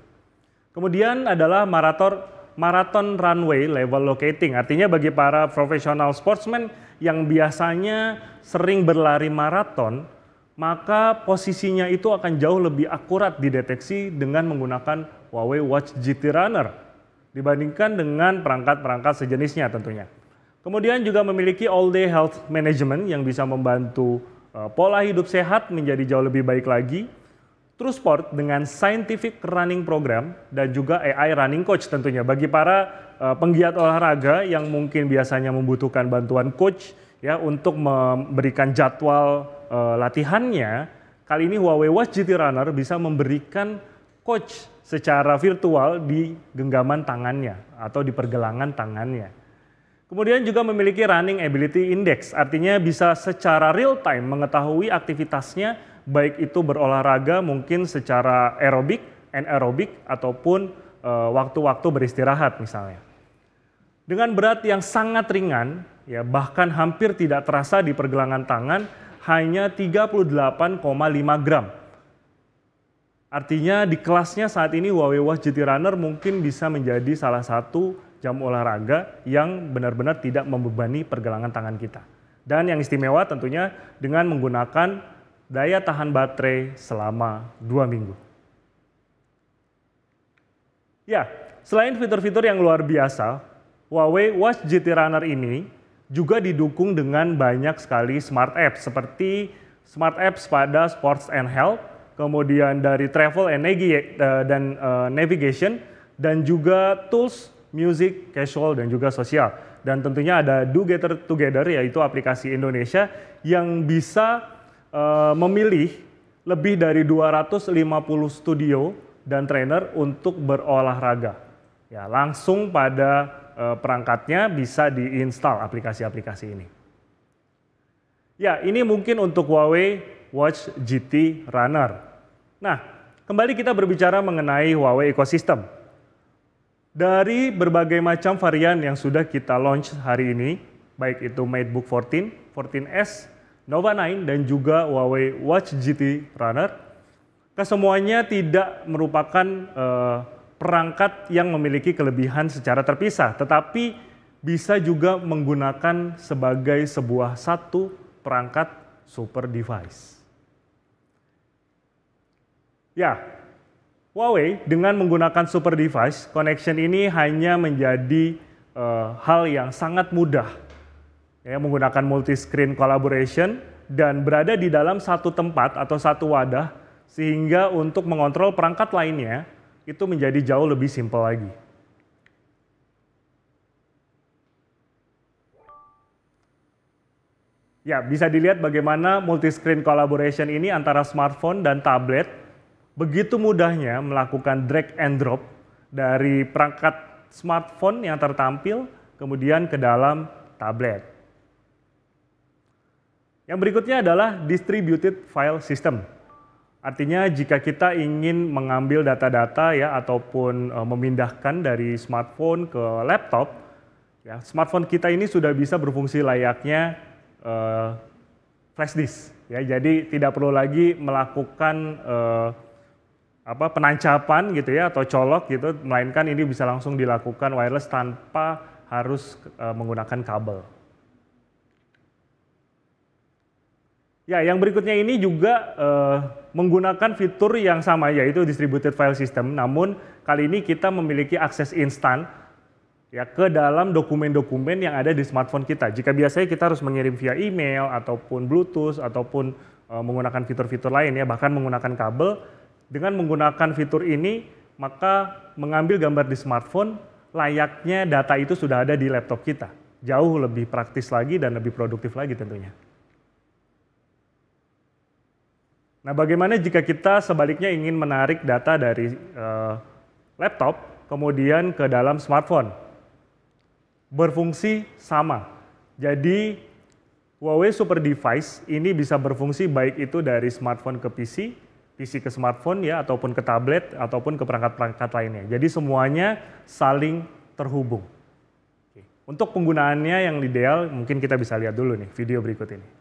Kemudian adalah marator marathon runway level locating. Artinya bagi para profesional sportsman yang biasanya sering berlari maraton, maka posisinya itu akan jauh lebih akurat dideteksi dengan menggunakan Huawei Watch GT Runner dibandingkan dengan perangkat-perangkat sejenisnya tentunya. Kemudian juga memiliki all day health management yang bisa membantu eh, pola hidup sehat menjadi jauh lebih baik lagi TrueSport dengan Scientific Running Program dan juga AI Running Coach tentunya bagi para uh, penggiat olahraga yang mungkin biasanya membutuhkan bantuan coach ya untuk memberikan jadwal uh, latihannya kali ini Huawei Watch GT Runner bisa memberikan coach secara virtual di genggaman tangannya atau di pergelangan tangannya. Kemudian juga memiliki running ability index, artinya bisa secara real time mengetahui aktivitasnya baik itu berolahraga mungkin secara aerobik, anaerobik ataupun eh, waktu-waktu e, beristirahat misalnya. Dengan berat yang sangat ringan, ya bahkan hampir tidak terasa di pergelangan tangan, hanya 38,5 gram. Artinya di kelasnya saat ini Huawei Watch GT Runner mungkin bisa menjadi salah satu jam olahraga yang benar-benar tidak membebani pergelangan tangan kita. Dan yang istimewa tentunya dengan menggunakan daya tahan baterai selama dua minggu. Ya, selain fitur-fitur yang luar biasa, Huawei Watch GT Runner ini juga didukung dengan banyak sekali smart apps seperti smart apps pada sports and health, kemudian dari travel and eh, dan eh, navigation, dan juga tools music, casual, dan juga sosial. Dan tentunya ada Do Together, yaitu aplikasi Indonesia yang bisa Eh, memilih lebih dari 250 studio dan trainer untuk berolahraga. Ya, langsung pada uh, perangkatnya bisa diinstal aplikasi-aplikasi ini. Ya, ini mungkin untuk Huawei Watch GT Runner. Nah, kembali kita berbicara mengenai Huawei ekosistem. Dari berbagai macam varian yang sudah kita launch hari ini, baik itu MateBook 14, 14S, Nova 9 dan juga Huawei Watch GT Runner. Kesemuanya tidak merupakan uh, perangkat yang memiliki kelebihan secara terpisah, tetapi bisa juga menggunakan sebagai sebuah satu perangkat super device. Ya, Huawei dengan menggunakan super device, connection ini hanya menjadi uh, hal yang sangat mudah ya, menggunakan multi screen collaboration dan berada di dalam satu tempat atau satu wadah sehingga untuk mengontrol perangkat lainnya itu menjadi jauh lebih simpel lagi. Ya, bisa dilihat bagaimana multi-screen collaboration ini antara smartphone dan tablet begitu mudahnya melakukan drag and drop dari perangkat smartphone yang tertampil kemudian ke dalam tablet. Yang berikutnya adalah distributed file system. Artinya jika kita ingin mengambil data-data ya ataupun e, memindahkan dari smartphone ke laptop, ya smartphone kita ini sudah bisa berfungsi layaknya e, flash disk. Ya, jadi tidak perlu lagi melakukan e, apa penancapan gitu ya atau colok gitu, melainkan ini bisa langsung dilakukan wireless tanpa harus e, menggunakan kabel. Ya, yang berikutnya ini juga uh, menggunakan fitur yang sama yaitu distributed file system. Namun kali ini kita memiliki akses instan ya ke dalam dokumen-dokumen yang ada di smartphone kita. Jika biasanya kita harus mengirim via email ataupun Bluetooth ataupun uh, menggunakan fitur-fitur lain ya bahkan menggunakan kabel, dengan menggunakan fitur ini maka mengambil gambar di smartphone layaknya data itu sudah ada di laptop kita. Jauh lebih praktis lagi dan lebih produktif lagi tentunya. Nah, bagaimana jika kita sebaliknya ingin menarik data dari uh, laptop kemudian ke dalam smartphone? Berfungsi sama. Jadi Huawei Super Device ini bisa berfungsi baik itu dari smartphone ke PC, PC ke smartphone ya ataupun ke tablet ataupun ke perangkat-perangkat lainnya. Jadi semuanya saling terhubung. Untuk penggunaannya yang ideal mungkin kita bisa lihat dulu nih video berikut ini.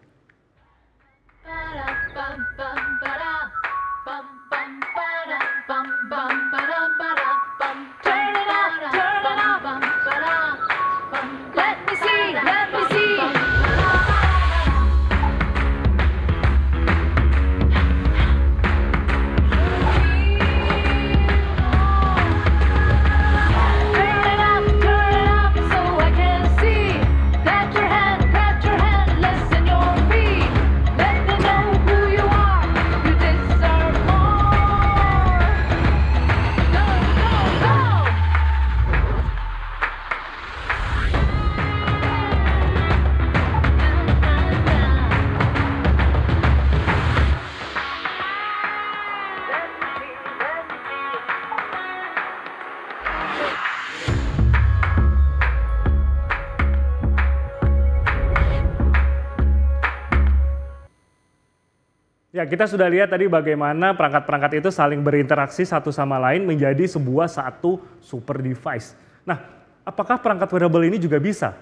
Ya, kita sudah lihat tadi bagaimana perangkat-perangkat itu saling berinteraksi satu sama lain menjadi sebuah satu super device. Nah, apakah perangkat wearable ini juga bisa?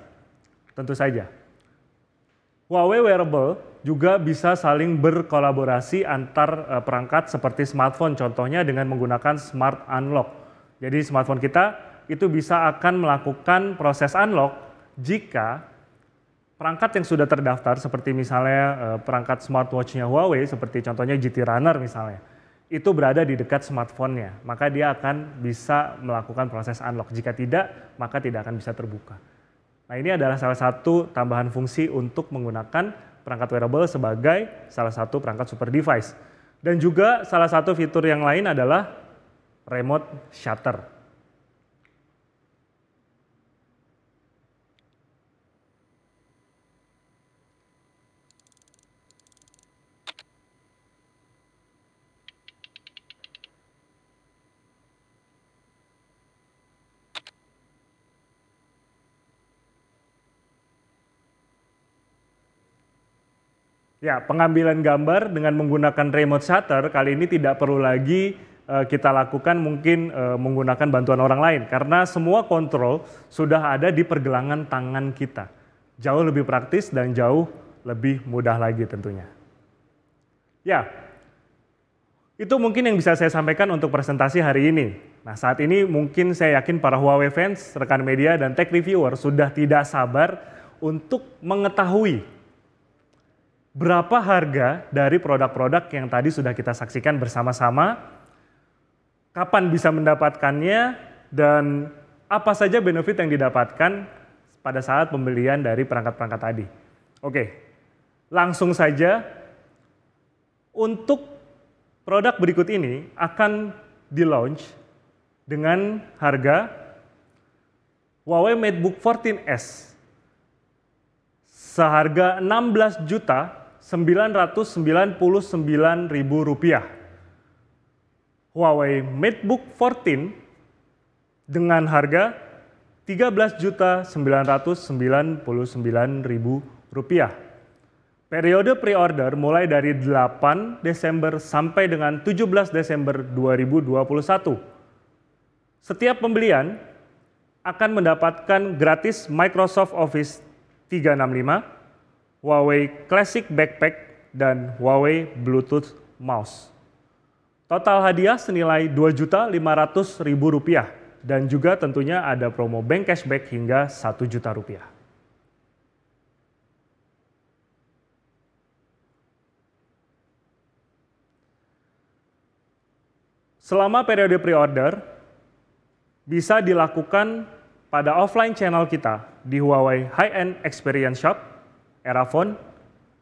Tentu saja. Huawei wearable juga bisa saling berkolaborasi antar e, perangkat seperti smartphone contohnya dengan menggunakan smart unlock. Jadi smartphone kita itu bisa akan melakukan proses unlock jika perangkat yang sudah terdaftar seperti misalnya eh, perangkat smartwatchnya Huawei seperti contohnya GT Runner misalnya itu berada di dekat smartphone-nya maka dia akan bisa melakukan proses unlock jika tidak maka tidak akan bisa terbuka nah ini adalah salah satu tambahan fungsi untuk menggunakan perangkat wearable sebagai salah satu perangkat super device dan juga salah satu fitur yang lain adalah remote shutter Ya, pengambilan gambar dengan menggunakan remote shutter kali ini tidak perlu lagi uh, kita lakukan mungkin uh, menggunakan bantuan orang lain karena semua kontrol sudah ada di pergelangan tangan kita. Jauh lebih praktis dan jauh lebih mudah lagi tentunya. Ya. Itu mungkin yang bisa saya sampaikan untuk presentasi hari ini. Nah, saat ini mungkin saya yakin para Huawei fans, rekan media dan tech reviewer sudah tidak sabar untuk mengetahui berapa harga dari produk-produk yang tadi sudah kita saksikan bersama-sama, kapan bisa mendapatkannya, dan apa saja benefit yang didapatkan pada saat pembelian dari perangkat-perangkat tadi. Oke, langsung saja untuk produk berikut ini akan di-launch dengan harga Huawei MateBook 14S seharga 16 juta 999.000 rupiah. Huawei MateBook 14 dengan harga 13.999.000 rupiah. Periode pre-order mulai dari 8 Desember sampai dengan 17 Desember 2021. Setiap pembelian akan mendapatkan gratis Microsoft Office 365 Huawei Classic Backpack, dan Huawei Bluetooth Mouse. Total hadiah senilai Rp2.500.000 dan juga tentunya ada promo bank cashback hingga rp juta rupiah. Selama periode pre-order, bisa dilakukan pada offline channel kita di Huawei High End Experience Shop Erafon,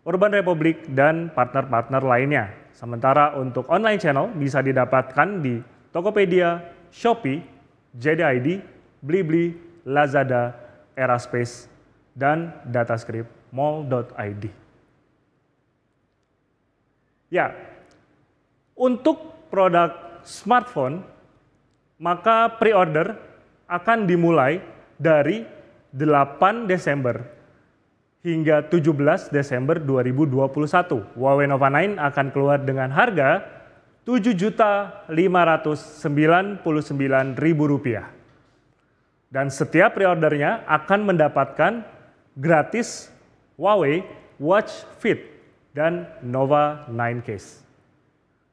Urban Republic, dan partner-partner lainnya. Sementara untuk online channel bisa didapatkan di Tokopedia, Shopee, JDID, Blibli, Lazada, Eraspace, dan Datascript mall.id. Ya, untuk produk smartphone, maka pre-order akan dimulai dari 8 Desember hingga 17 Desember 2021. Huawei Nova 9 akan keluar dengan harga Rp7.599.000. Dan setiap preordernya akan mendapatkan gratis Huawei Watch Fit dan Nova 9 case.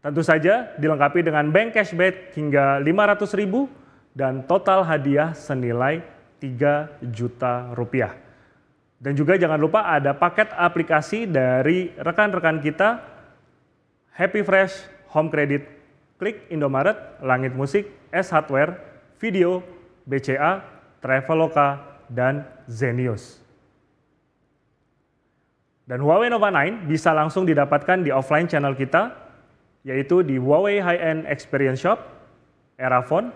Tentu saja dilengkapi dengan bank cashback hingga 500.000 dan total hadiah senilai 3 juta rupiah. Dan juga jangan lupa ada paket aplikasi dari rekan-rekan kita Happy Fresh, Home Credit, Klik Indomaret, Langit Musik, S Hardware, Video, BCA, Traveloka, dan Zenius. Dan Huawei Nova 9 bisa langsung didapatkan di offline channel kita, yaitu di Huawei High End Experience Shop, EraPhone,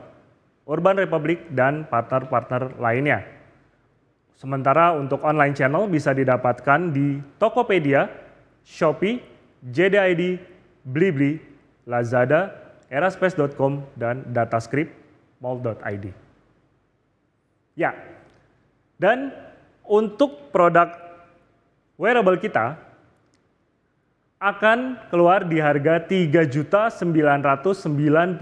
Urban Republic, dan partner-partner lainnya. Sementara untuk online channel bisa didapatkan di Tokopedia, Shopee, JDID, Blibli, Lazada, Eraspace.com, dan Datascript Mall.id. Ya, dan untuk produk wearable kita akan keluar di harga Rp3.999.000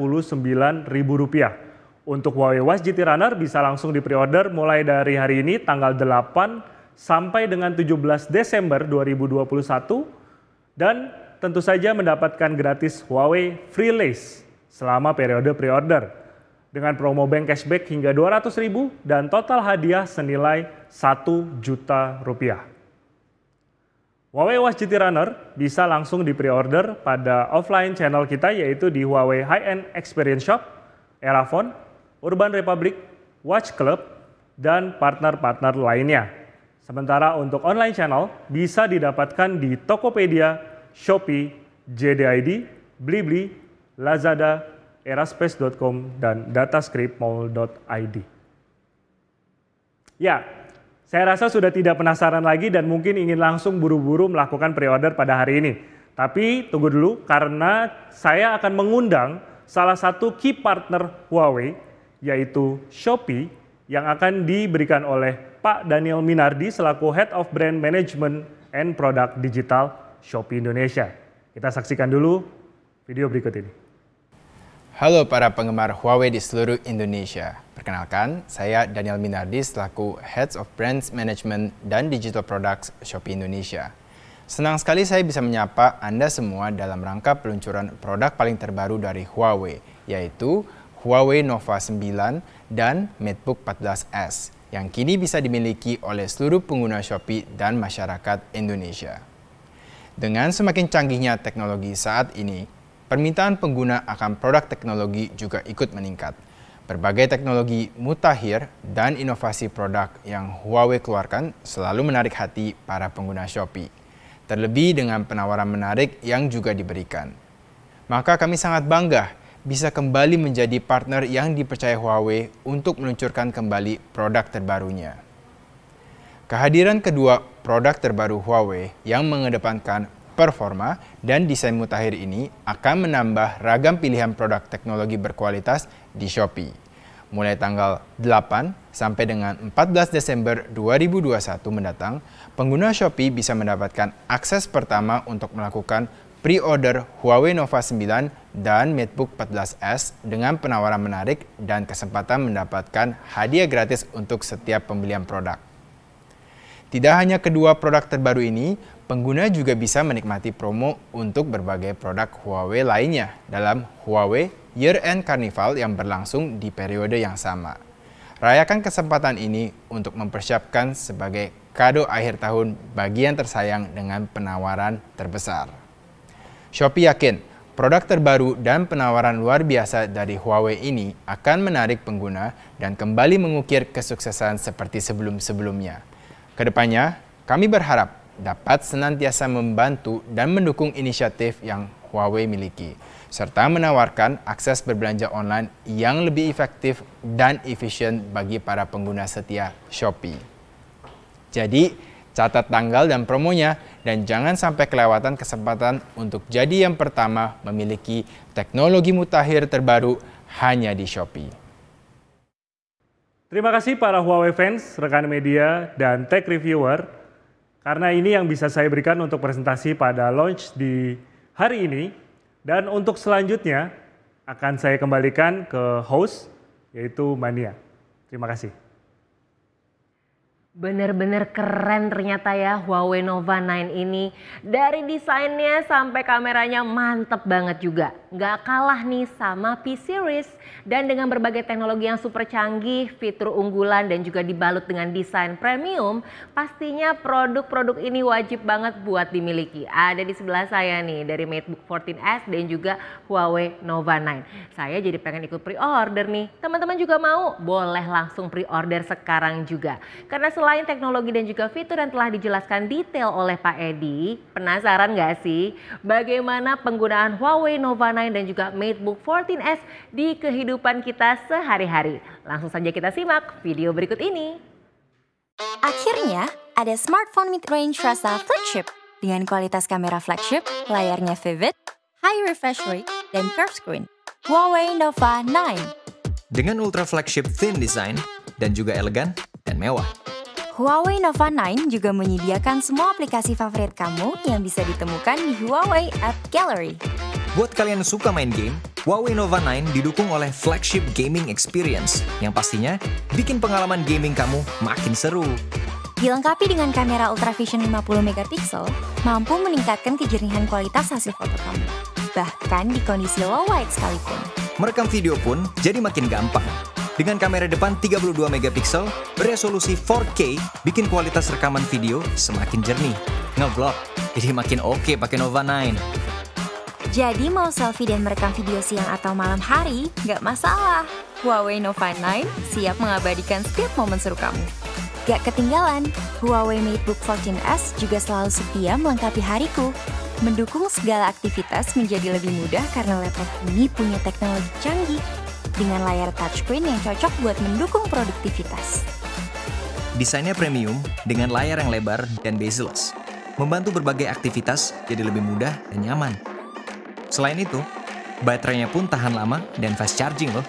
untuk Huawei Watch GT Runner bisa langsung di pre-order mulai dari hari ini tanggal 8 sampai dengan 17 Desember 2021 dan tentu saja mendapatkan gratis Huawei Free Lace selama periode pre-order dengan promo bank cashback hingga 200 ribu dan total hadiah senilai 1 juta rupiah. Huawei Watch GT Runner bisa langsung di pre-order pada offline channel kita yaitu di Huawei High End Experience Shop, Erafone, Urban Republic, Watch Club, dan partner-partner lainnya. Sementara untuk online channel bisa didapatkan di Tokopedia, Shopee, JDID, Blibli, Lazada, eraspace.com, dan datascriptmall.id. Ya, saya rasa sudah tidak penasaran lagi dan mungkin ingin langsung buru-buru melakukan pre-order pada hari ini. Tapi tunggu dulu karena saya akan mengundang salah satu key partner Huawei yaitu Shopee yang akan diberikan oleh Pak Daniel Minardi selaku Head of Brand Management and Product Digital Shopee Indonesia. Kita saksikan dulu video berikut ini. Halo para penggemar Huawei di seluruh Indonesia. Perkenalkan, saya Daniel Minardi selaku Head of Brands Management dan Digital Products Shopee Indonesia. Senang sekali saya bisa menyapa Anda semua dalam rangka peluncuran produk paling terbaru dari Huawei, yaitu Huawei Nova 9 dan MateBook 14S yang kini bisa dimiliki oleh seluruh pengguna Shopee dan masyarakat Indonesia. Dengan semakin canggihnya teknologi saat ini, permintaan pengguna akan produk teknologi juga ikut meningkat. Berbagai teknologi mutakhir dan inovasi produk yang Huawei keluarkan selalu menarik hati para pengguna Shopee, terlebih dengan penawaran menarik yang juga diberikan. Maka kami sangat bangga bisa kembali menjadi partner yang dipercaya Huawei untuk meluncurkan kembali produk terbarunya. Kehadiran kedua produk terbaru Huawei yang mengedepankan performa dan desain mutakhir ini akan menambah ragam pilihan produk teknologi berkualitas di Shopee. Mulai tanggal 8 sampai dengan 14 Desember 2021 mendatang, pengguna Shopee bisa mendapatkan akses pertama untuk melakukan pre-order Huawei Nova 9 dan MateBook 14S dengan penawaran menarik dan kesempatan mendapatkan hadiah gratis untuk setiap pembelian produk. Tidak hanya kedua produk terbaru ini, pengguna juga bisa menikmati promo untuk berbagai produk Huawei lainnya dalam Huawei Year End Carnival yang berlangsung di periode yang sama. Rayakan kesempatan ini untuk mempersiapkan sebagai kado akhir tahun bagian tersayang dengan penawaran terbesar. Shopee yakin Produk terbaru dan penawaran luar biasa dari Huawei ini akan menarik pengguna dan kembali mengukir kesuksesan seperti sebelum-sebelumnya. Kedepannya, kami berharap dapat senantiasa membantu dan mendukung inisiatif yang Huawei miliki, serta menawarkan akses berbelanja online yang lebih efektif dan efisien bagi para pengguna setia Shopee. Jadi, Catat tanggal dan promonya, dan jangan sampai kelewatan kesempatan untuk jadi yang pertama memiliki teknologi mutakhir terbaru hanya di Shopee. Terima kasih para Huawei fans, rekan media, dan tech reviewer. Karena ini yang bisa saya berikan untuk presentasi pada launch di hari ini. Dan untuk selanjutnya akan saya kembalikan ke host, yaitu Mania. Terima kasih. Bener-bener keren ternyata ya Huawei Nova 9 ini. Dari desainnya sampai kameranya mantep banget juga. Gak kalah nih sama P-Series. Dan dengan berbagai teknologi yang super canggih, fitur unggulan dan juga dibalut dengan desain premium, pastinya produk-produk ini wajib banget buat dimiliki. Ada di sebelah saya nih dari MateBook 14S dan juga Huawei Nova 9. Saya jadi pengen ikut pre-order nih. Teman-teman juga mau? Boleh langsung pre-order sekarang juga. Karena selalu Selain teknologi dan juga fitur yang telah dijelaskan detail oleh Pak Edi, penasaran nggak sih bagaimana penggunaan Huawei Nova 9 dan juga MateBook 14S di kehidupan kita sehari-hari? Langsung saja kita simak video berikut ini. Akhirnya, ada smartphone mid-range rasa flagship dengan kualitas kamera flagship, layarnya vivid, high refresh rate, dan curved screen. Huawei Nova 9. Dengan ultra flagship thin design dan juga elegan dan mewah. Huawei Nova 9 juga menyediakan semua aplikasi favorit kamu yang bisa ditemukan di Huawei App Gallery. Buat kalian yang suka main game, Huawei Nova 9 didukung oleh flagship gaming experience yang pastinya bikin pengalaman gaming kamu makin seru. Dilengkapi dengan kamera ultravision 50 megapiksel, mampu meningkatkan kejernihan kualitas hasil foto kamu, bahkan di kondisi low light sekalipun. Merekam video pun jadi makin gampang dengan kamera depan 32 megapiksel, beresolusi 4K, bikin kualitas rekaman video semakin jernih. Ngevlog, jadi makin oke okay pakai Nova 9. Jadi mau selfie dan merekam video siang atau malam hari, nggak masalah. Huawei Nova 9 siap mengabadikan setiap momen seru kamu. Gak ketinggalan, Huawei MateBook 14S juga selalu setia melengkapi hariku. Mendukung segala aktivitas menjadi lebih mudah karena laptop ini punya teknologi canggih dengan layar touchscreen yang cocok buat mendukung produktivitas. Desainnya premium dengan layar yang lebar dan bezels, membantu berbagai aktivitas jadi lebih mudah dan nyaman. Selain itu, baterainya pun tahan lama dan fast charging loh.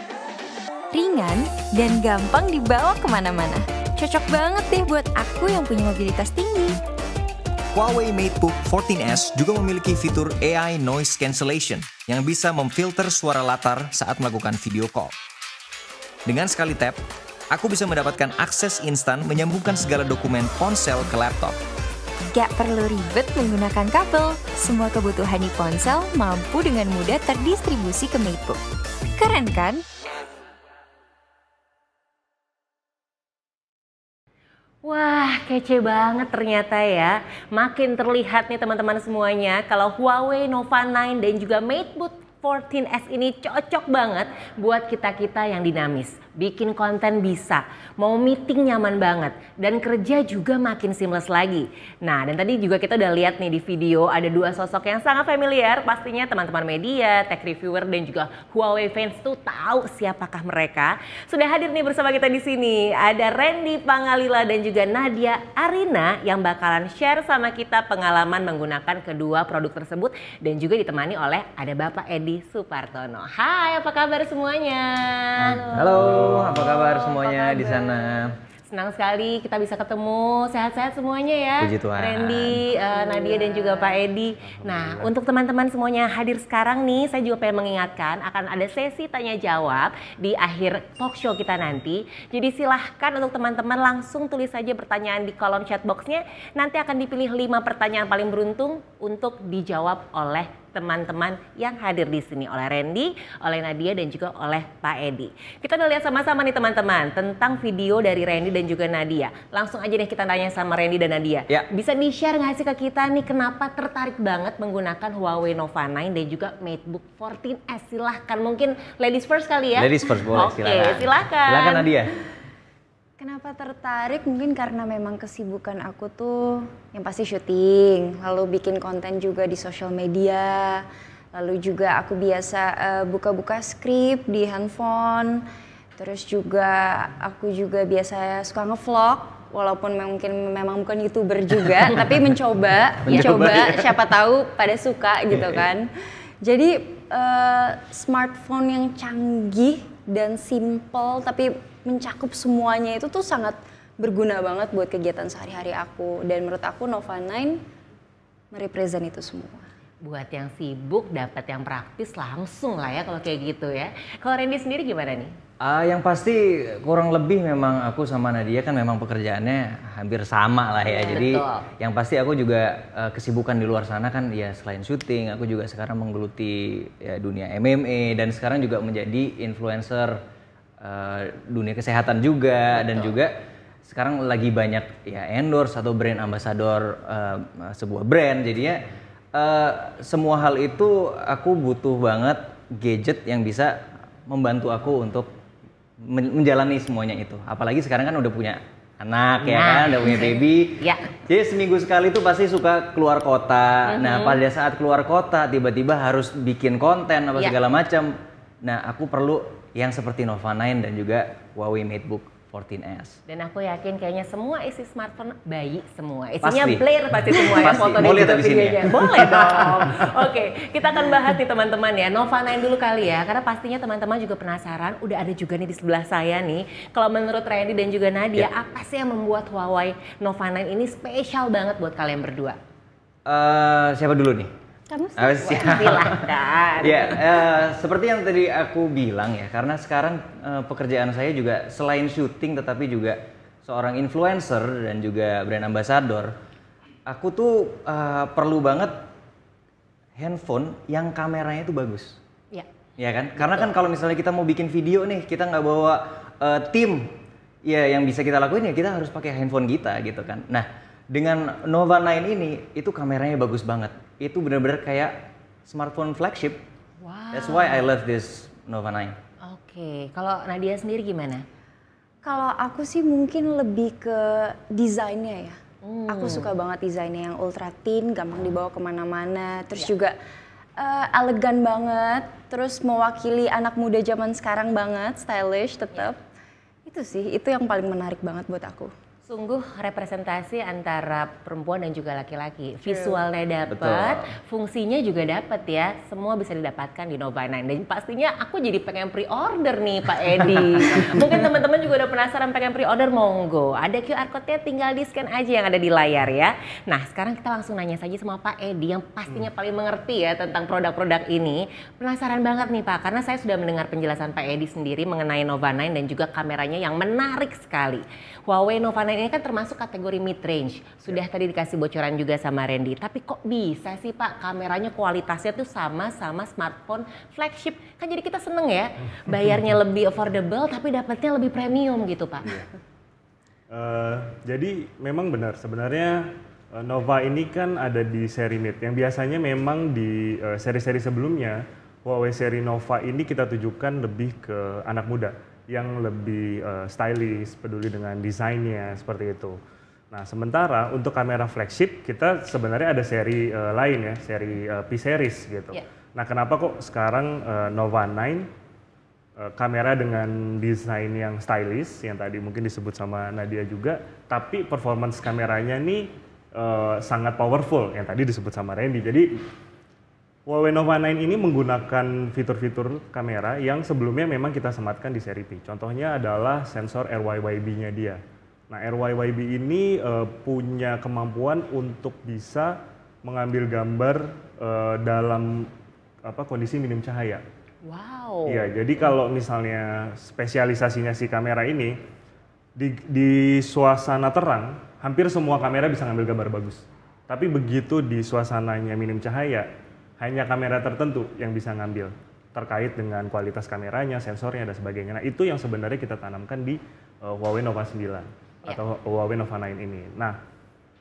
Ringan dan gampang dibawa kemana-mana. Cocok banget deh buat aku yang punya mobilitas tinggi. Huawei MateBook 14S juga memiliki fitur AI Noise Cancellation yang bisa memfilter suara latar saat melakukan video call. Dengan sekali tap, aku bisa mendapatkan akses instan menyambungkan segala dokumen ponsel ke laptop. Gak perlu ribet menggunakan kabel, semua kebutuhan di ponsel mampu dengan mudah terdistribusi ke MateBook. Keren kan? Wah, kece banget ternyata ya. Makin terlihat nih teman-teman semuanya kalau Huawei Nova 9 dan juga MateBook 14S ini cocok banget buat kita-kita yang dinamis bikin konten bisa, mau meeting nyaman banget, dan kerja juga makin seamless lagi. Nah, dan tadi juga kita udah lihat nih di video ada dua sosok yang sangat familiar, pastinya teman-teman media, tech reviewer, dan juga Huawei fans tuh tahu siapakah mereka. Sudah hadir nih bersama kita di sini, ada Randy Pangalila dan juga Nadia Arina yang bakalan share sama kita pengalaman menggunakan kedua produk tersebut dan juga ditemani oleh ada Bapak Edi Supartono. Hai, apa kabar semuanya? Halo. Halo apa kabar semuanya di sana? Senang sekali kita bisa ketemu, sehat-sehat semuanya ya. Puji Tuhan. Randy, uh, Nadia dan juga Pak Edi. Nah, untuk teman-teman semuanya hadir sekarang nih, saya juga pengen mengingatkan akan ada sesi tanya jawab di akhir talk show kita nanti. Jadi silahkan untuk teman-teman langsung tulis saja pertanyaan di kolom chat boxnya. Nanti akan dipilih 5 pertanyaan paling beruntung untuk dijawab oleh teman-teman yang hadir di sini oleh Randy, oleh Nadia dan juga oleh Pak Edi. Kita udah lihat sama-sama nih teman-teman tentang video dari Randy dan juga Nadia. Langsung aja deh kita tanya sama Randy dan Nadia. Ya. Bisa di-share nggak sih ke kita nih kenapa tertarik banget menggunakan Huawei Nova 9 dan juga MateBook 14S? Silahkan mungkin ladies first kali ya. Ladies first boleh okay, Oke, silakan. Silakan Nadia. Kenapa tertarik? Mungkin karena memang kesibukan aku tuh yang pasti syuting, lalu bikin konten juga di sosial media, lalu juga aku biasa buka eh, buka-buka skrip di handphone, terus juga aku juga biasa suka ngevlog, walaupun mungkin memang bukan youtuber juga, tapi mencoba, mencoba, ya siapa tahu pada suka gitu iya, iya. kan. Jadi uh, smartphone yang canggih dan simple tapi mencakup semuanya itu tuh sangat berguna banget buat kegiatan sehari-hari aku dan menurut aku Nova 9 merepresent itu semua buat yang sibuk dapat yang praktis langsung lah ya kalau kayak gitu ya. Kalau Randy sendiri gimana nih? Uh, yang pasti kurang lebih memang aku sama Nadia kan memang pekerjaannya hampir sama lah ya. ya Jadi betul. yang pasti aku juga uh, kesibukan di luar sana kan ya selain syuting aku juga sekarang menggeluti ya, dunia MMA dan sekarang juga menjadi influencer Eh, dunia kesehatan juga Betul. dan juga sekarang lagi banyak ya endorse atau brand ambassador uh, sebuah brand jadinya uh, eh, semua hal itu aku butuh banget gadget yang bisa membantu aku untuk menjalani semuanya itu apalagi sekarang kan udah punya anak ya nah. ya kan udah punya baby ya. jadi seminggu sekali tuh pasti suka keluar kota mm -hmm. nah mm-hmm. pada saat keluar kota tiba-tiba harus bikin konten apa ya. segala macam nah aku perlu yang seperti Nova 9 dan juga Huawei MateBook 14S. Dan aku yakin kayaknya semua isi smartphone bayi semua. Isinya pasti. player pasti semua ya foto dan juga videonya. Ya? Boleh dong. Oke, kita akan bahas nih teman-teman ya. Nova 9 dulu kali ya karena pastinya teman-teman juga penasaran. Udah ada juga nih di sebelah saya nih. Kalau menurut Randy dan juga Nadia, ya. apa sih yang membuat Huawei Nova 9 ini spesial banget buat kalian berdua? Uh, siapa dulu nih? Kamu silahkan. ya, uh, seperti yang tadi aku bilang ya, karena sekarang uh, pekerjaan saya juga selain syuting tetapi juga seorang influencer dan juga brand ambassador. Aku tuh uh, perlu banget handphone yang kameranya itu bagus. Iya. Iya kan? Betul. Karena kan kalau misalnya kita mau bikin video nih, kita nggak bawa uh, tim. Ya, yang bisa kita lakuin ya kita harus pakai handphone kita gitu kan. Nah, dengan Nova 9 ini itu kameranya bagus banget itu benar-benar kayak smartphone flagship. Wow. That's why I love this Nova 9. Oke, okay. kalau Nadia sendiri gimana? Kalau aku sih mungkin lebih ke desainnya ya. Hmm. Aku suka banget desainnya yang ultra thin, gampang dibawa kemana-mana. Terus yeah. juga uh, elegan banget. Terus mewakili anak muda zaman sekarang banget, stylish tetap. Yeah. Itu sih, itu yang paling menarik banget buat aku. Sungguh representasi antara perempuan dan juga laki-laki. Visualnya dapat, fungsinya juga dapat ya. Semua bisa didapatkan di Nova Nine. Dan pastinya aku jadi pengen pre-order nih Pak Edi. Mungkin teman-teman juga udah penasaran pengen pre-order monggo. Ada QR code-nya tinggal di scan aja yang ada di layar ya. Nah sekarang kita langsung nanya saja sama Pak Edi yang pastinya hmm. paling mengerti ya tentang produk-produk ini. Penasaran banget nih Pak karena saya sudah mendengar penjelasan Pak Edi sendiri mengenai Nova Nine dan juga kameranya yang menarik sekali. Huawei Nova 9 ini kan termasuk kategori mid range. Sudah ya. tadi dikasih bocoran juga sama Randy. Tapi kok bisa sih Pak kameranya kualitasnya tuh sama-sama smartphone flagship? Kan jadi kita seneng ya. Bayarnya lebih affordable tapi dapatnya lebih premium gitu Pak. Ya. Uh, jadi memang benar sebenarnya eh, Nova ini kan ada di seri mid yang biasanya memang di eh, seri-seri seri -seri sebelumnya Huawei seri Nova ini kita tujukan lebih ke anak muda yang lebih uh, stylish, peduli dengan desainnya seperti itu. Nah, sementara untuk kamera flagship kita sebenarnya ada seri uh, lain ya, seri uh, eh, P series gitu. Yeah. Nah, kenapa kok sekarang uh, Nova 9 kamera dengan desain yang stylish yang tadi mungkin disebut sama Nadia juga, tapi performance kameranya nih uh, sangat powerful yang tadi disebut sama Randy. Jadi Huawei Nova 9 ini menggunakan fitur-fitur kamera yang sebelumnya memang kita sematkan di seri P. Contohnya adalah sensor RYYB-nya dia. Nah, RYYB ini uh, punya kemampuan untuk bisa mengambil gambar uh, dalam apa kondisi minim cahaya. Wow. Iya, jadi kalau misalnya spesialisasinya si kamera ini di, di suasana terang, hampir semua kamera bisa ngambil gambar bagus. Tapi begitu di suasananya minim cahaya, hanya kamera tertentu yang bisa ngambil terkait dengan kualitas kameranya, sensornya dan sebagainya. Nah, itu yang sebenarnya kita tanamkan di uh, Huawei Nova 9 yeah. atau Huawei Nova 9 ini. Nah,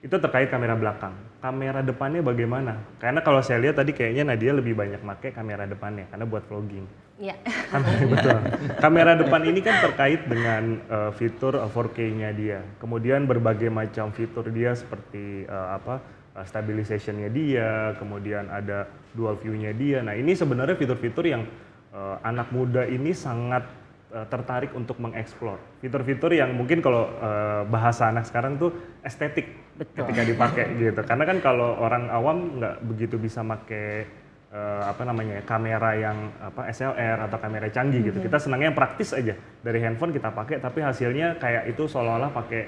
itu terkait kamera belakang. Kamera depannya bagaimana? Karena kalau saya lihat tadi kayaknya Nadia lebih banyak pakai kamera depannya karena buat vlogging. Iya. Yeah. betul. Kamera depan ini kan terkait dengan uh, fitur 4K-nya eh, dia. Kemudian berbagai macam fitur dia seperti uh, apa? Eh, stabilizationnya dia, kemudian ada dual view-nya dia. Nah ini sebenarnya fitur-fitur yang uh, anak muda ini sangat uh, tertarik untuk mengeksplor. Fitur-fitur yang mungkin kalau uh, bahasa anak sekarang tuh estetik Betul. ketika dipakai gitu. Karena kan kalau orang awam nggak begitu bisa pakai uh, apa namanya kamera yang apa SLR atau kamera canggih gitu. Kita senangnya yang praktis aja dari handphone kita pakai, tapi hasilnya kayak itu seolah-olah pakai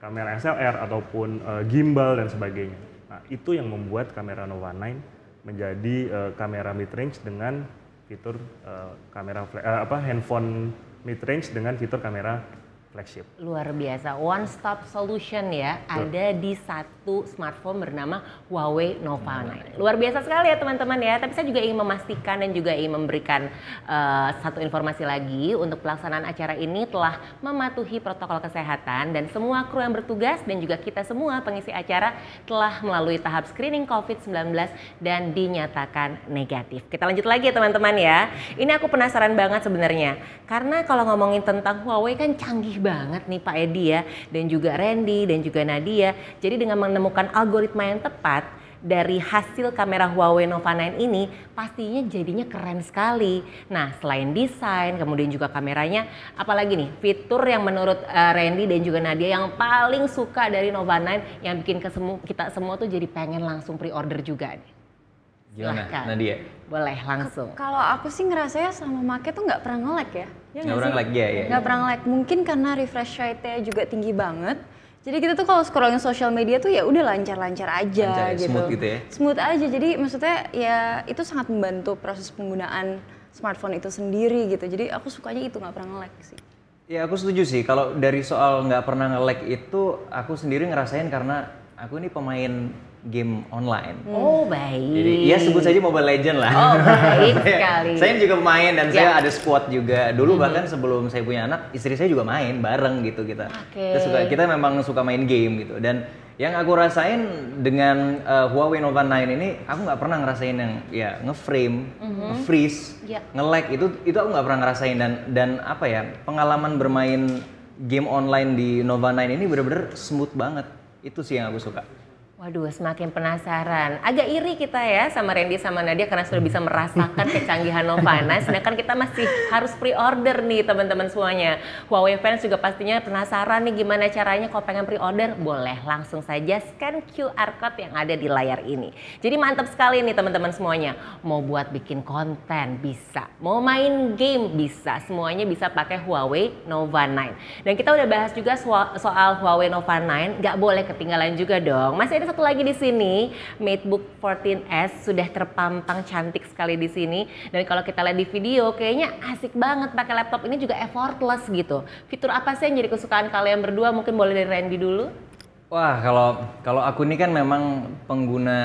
kamera SLR ataupun uh, gimbal dan sebagainya. Nah, itu yang membuat kamera Nova 9 menjadi uh, kamera mid range dengan fitur uh, kamera uh, apa handphone mid range dengan fitur kamera flagship. Luar biasa, one stop solution ya, Betul. ada di satu smartphone bernama Huawei Nova 9. Luar biasa sekali ya teman-teman ya, tapi saya juga ingin memastikan dan juga ingin memberikan uh, satu informasi lagi untuk pelaksanaan acara ini telah mematuhi protokol kesehatan dan semua kru yang bertugas dan juga kita semua pengisi acara telah melalui tahap screening COVID-19 dan dinyatakan negatif. Kita lanjut lagi ya teman-teman ya. Ini aku penasaran banget sebenarnya, karena kalau ngomongin tentang Huawei kan canggih banget nih Pak Edi ya dan juga Randy dan juga Nadia. Jadi dengan menemukan algoritma yang tepat dari hasil kamera Huawei Nova 9 ini pastinya jadinya keren sekali. Nah, selain desain, kemudian juga kameranya, apalagi nih fitur yang menurut eh, Randy dan juga Nadia yang paling suka dari Nova 9 yang bikin kita semua tuh jadi pengen langsung pre-order juga nih. Gimana Nadia? Boleh langsung. Kalau aku sih ngerasa ya sama make tuh nggak pernah ngelek ya. Ya, ya nggak pernah ngelag ya, ya. Nggak pernah like. Mungkin karena refresh rate-nya juga tinggi banget. Jadi kita tuh kalau scrolling social media tuh ya udah lancar-lancar aja lancar, ya, gitu. Smooth gitu ya. Smooth aja. Jadi maksudnya ya itu sangat membantu proses penggunaan smartphone itu sendiri gitu. Jadi aku sukanya itu nggak pernah nge-lag sih. Ya aku setuju sih. Kalau dari soal nggak pernah nge-lag itu aku sendiri ngerasain karena aku ini pemain game online. Oh baik. Jadi ya sebut saja Mobile Legend lah. Oh baik ya. sekali. saya juga main dan yeah. saya ya. ada squad juga. Dulu hmm bahkan sebelum saya punya anak, istri saya juga main bareng gitu kita. Okay. Kita suka kita memang suka main game gitu dan yang aku rasain dengan uh, Huawei Nova 9 ini aku nggak pernah ngerasain yang ya ngeframe, mm-hmm. nge-freeze, yeah. nge-lag itu itu aku nggak pernah ngerasain dan dan apa ya pengalaman bermain game online di Nova 9 ini bener-bener smooth banget itu sih yang aku suka. Waduh, semakin penasaran. Agak iri kita ya sama Randy sama Nadia karena sudah bisa merasakan kecanggihan Novana. Sedangkan kita masih harus pre-order nih teman-teman semuanya. Huawei fans juga pastinya penasaran nih gimana caranya kalau pengen pre-order. Boleh langsung saja scan QR Code yang ada di layar ini. Jadi mantap sekali nih teman-teman semuanya. Mau buat bikin konten bisa. Mau main game bisa. Semuanya bisa pakai Huawei Nova 9. Dan kita udah bahas juga soal Huawei Nova 9. Gak boleh ketinggalan juga dong. Masih ada satu lagi di sini, MateBook 14S sudah terpampang cantik sekali di sini. Dan kalau kita lihat di video, kayaknya asik banget pakai laptop ini juga effortless gitu. Fitur apa sih yang jadi kesukaan kalian berdua? Mungkin boleh dari Randy dulu. Wah, kalau kalau aku ini kan memang pengguna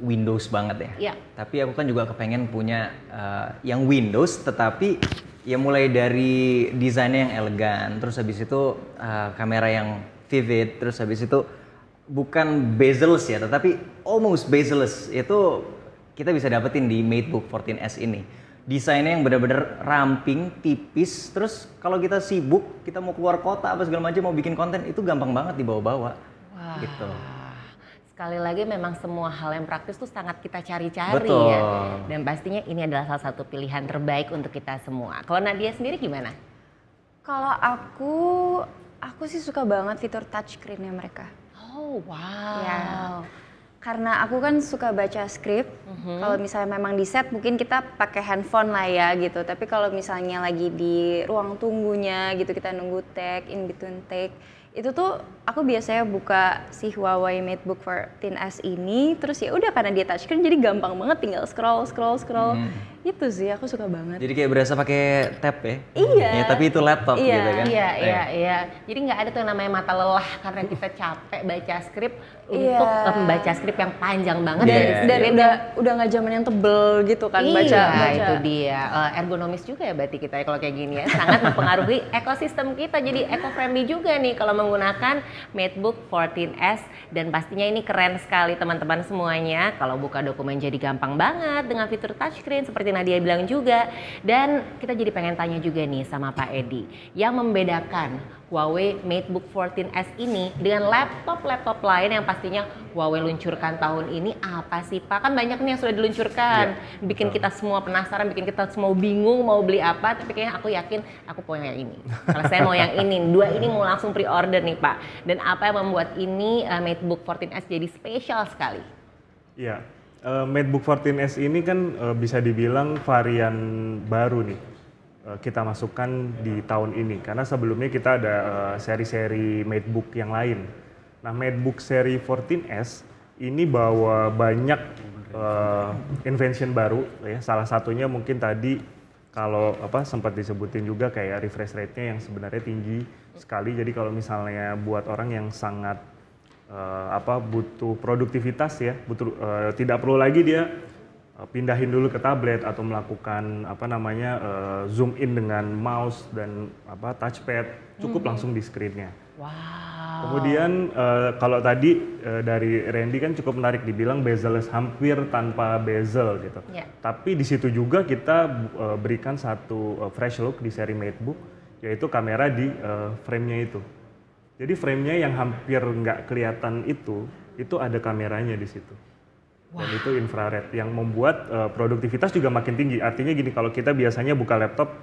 Windows banget ya. Iya. Tapi aku kan juga kepengen punya uh, yang Windows, tetapi ya mulai dari desainnya yang elegan, terus habis itu uh, kamera yang vivid, terus habis itu bukan bezel ya, tetapi almost bezel-less itu kita bisa dapetin di MateBook 14S ini. Desainnya yang benar-benar ramping, tipis, terus kalau kita sibuk, kita mau keluar kota apa segala macam mau bikin konten itu gampang banget dibawa-bawa. Wah. Gitu. Sekali lagi memang semua hal yang praktis tuh sangat kita cari-cari ya. Dan pastinya ini adalah salah satu pilihan terbaik untuk kita semua. Kalau Nadia sendiri gimana? Kalau aku, aku sih suka banget fitur touchscreen-nya mereka Oh wow. Ya. Karena aku kan suka baca skrip. Mm-hmm. Kalau misalnya memang di set mungkin kita pakai handphone lah ya gitu. Tapi kalau misalnya lagi di ruang tunggunya gitu kita nunggu take in between take itu tuh aku biasanya buka si Huawei MateBook 14S ini terus ya udah karena dia touchscreen jadi gampang banget tinggal scroll scroll scroll. Hmm itu sih aku suka banget jadi kayak berasa pakai tab ya iya ya, tapi itu laptop iya, gitu kan iya iya eh. iya jadi nggak ada tuh yang namanya mata lelah karena kita capek baca skrip iya. untuk membaca skrip yang panjang banget yeah, dan, iya, dan udah udah nggak zaman yang tebel gitu kan iya, baca baca itu dia uh, ergonomis juga ya berarti kita ya kalau kayak gini ya sangat mempengaruhi ekosistem kita jadi eco friendly juga nih kalau menggunakan MateBook 14s dan pastinya ini keren sekali teman-teman semuanya kalau buka dokumen jadi gampang banget dengan fitur touchscreen seperti Nadia bilang juga. Dan kita jadi pengen tanya juga nih sama Pak Edi, yang membedakan Huawei MateBook 14S ini dengan laptop-laptop lain yang pastinya Huawei luncurkan tahun ini apa sih Pak? Kan banyak nih yang sudah diluncurkan, ya. bikin kita semua penasaran, bikin kita semua bingung mau beli apa, tapi kayaknya aku yakin aku mau yang ini. Kalau saya mau yang ini, dua ini mau langsung pre-order nih Pak. Dan apa yang membuat ini uh, MateBook 14S jadi spesial sekali? Iya, uh, eh, MateBook 14S ini kan uh, bisa dibilang varian baru nih uh, kita masukkan di tahun ini karena sebelumnya kita ada seri seri-seri MateBook yang lain. Nah, MateBook seri 14S ini bawa banyak uh, invention baru ya. Salah satunya mungkin tadi kalau apa sempat disebutin juga kayak refresh rate-nya yang sebenarnya tinggi sekali. Jadi kalau misalnya buat orang yang sangat uh, apa butuh produktivitas ya, butuh uh, tidak perlu lagi dia uh, pindahin dulu ke tablet atau melakukan apa namanya uh, zoom in dengan mouse dan apa touchpad, cukup hmm. langsung di screennya. Wow. Kemudian uh, kalau tadi uh, dari Randy kan cukup menarik dibilang bezel hampir tanpa bezel gitu. Yeah. Tapi di situ juga kita uh, berikan satu uh, fresh look di seri MateBook yaitu kamera di uh, frame-nya itu. Jadi framenya yang hampir nggak kelihatan itu, itu ada kameranya di situ. Wow. Dan itu infrared yang membuat uh, produktivitas juga makin tinggi. Artinya gini, kalau kita biasanya buka laptop,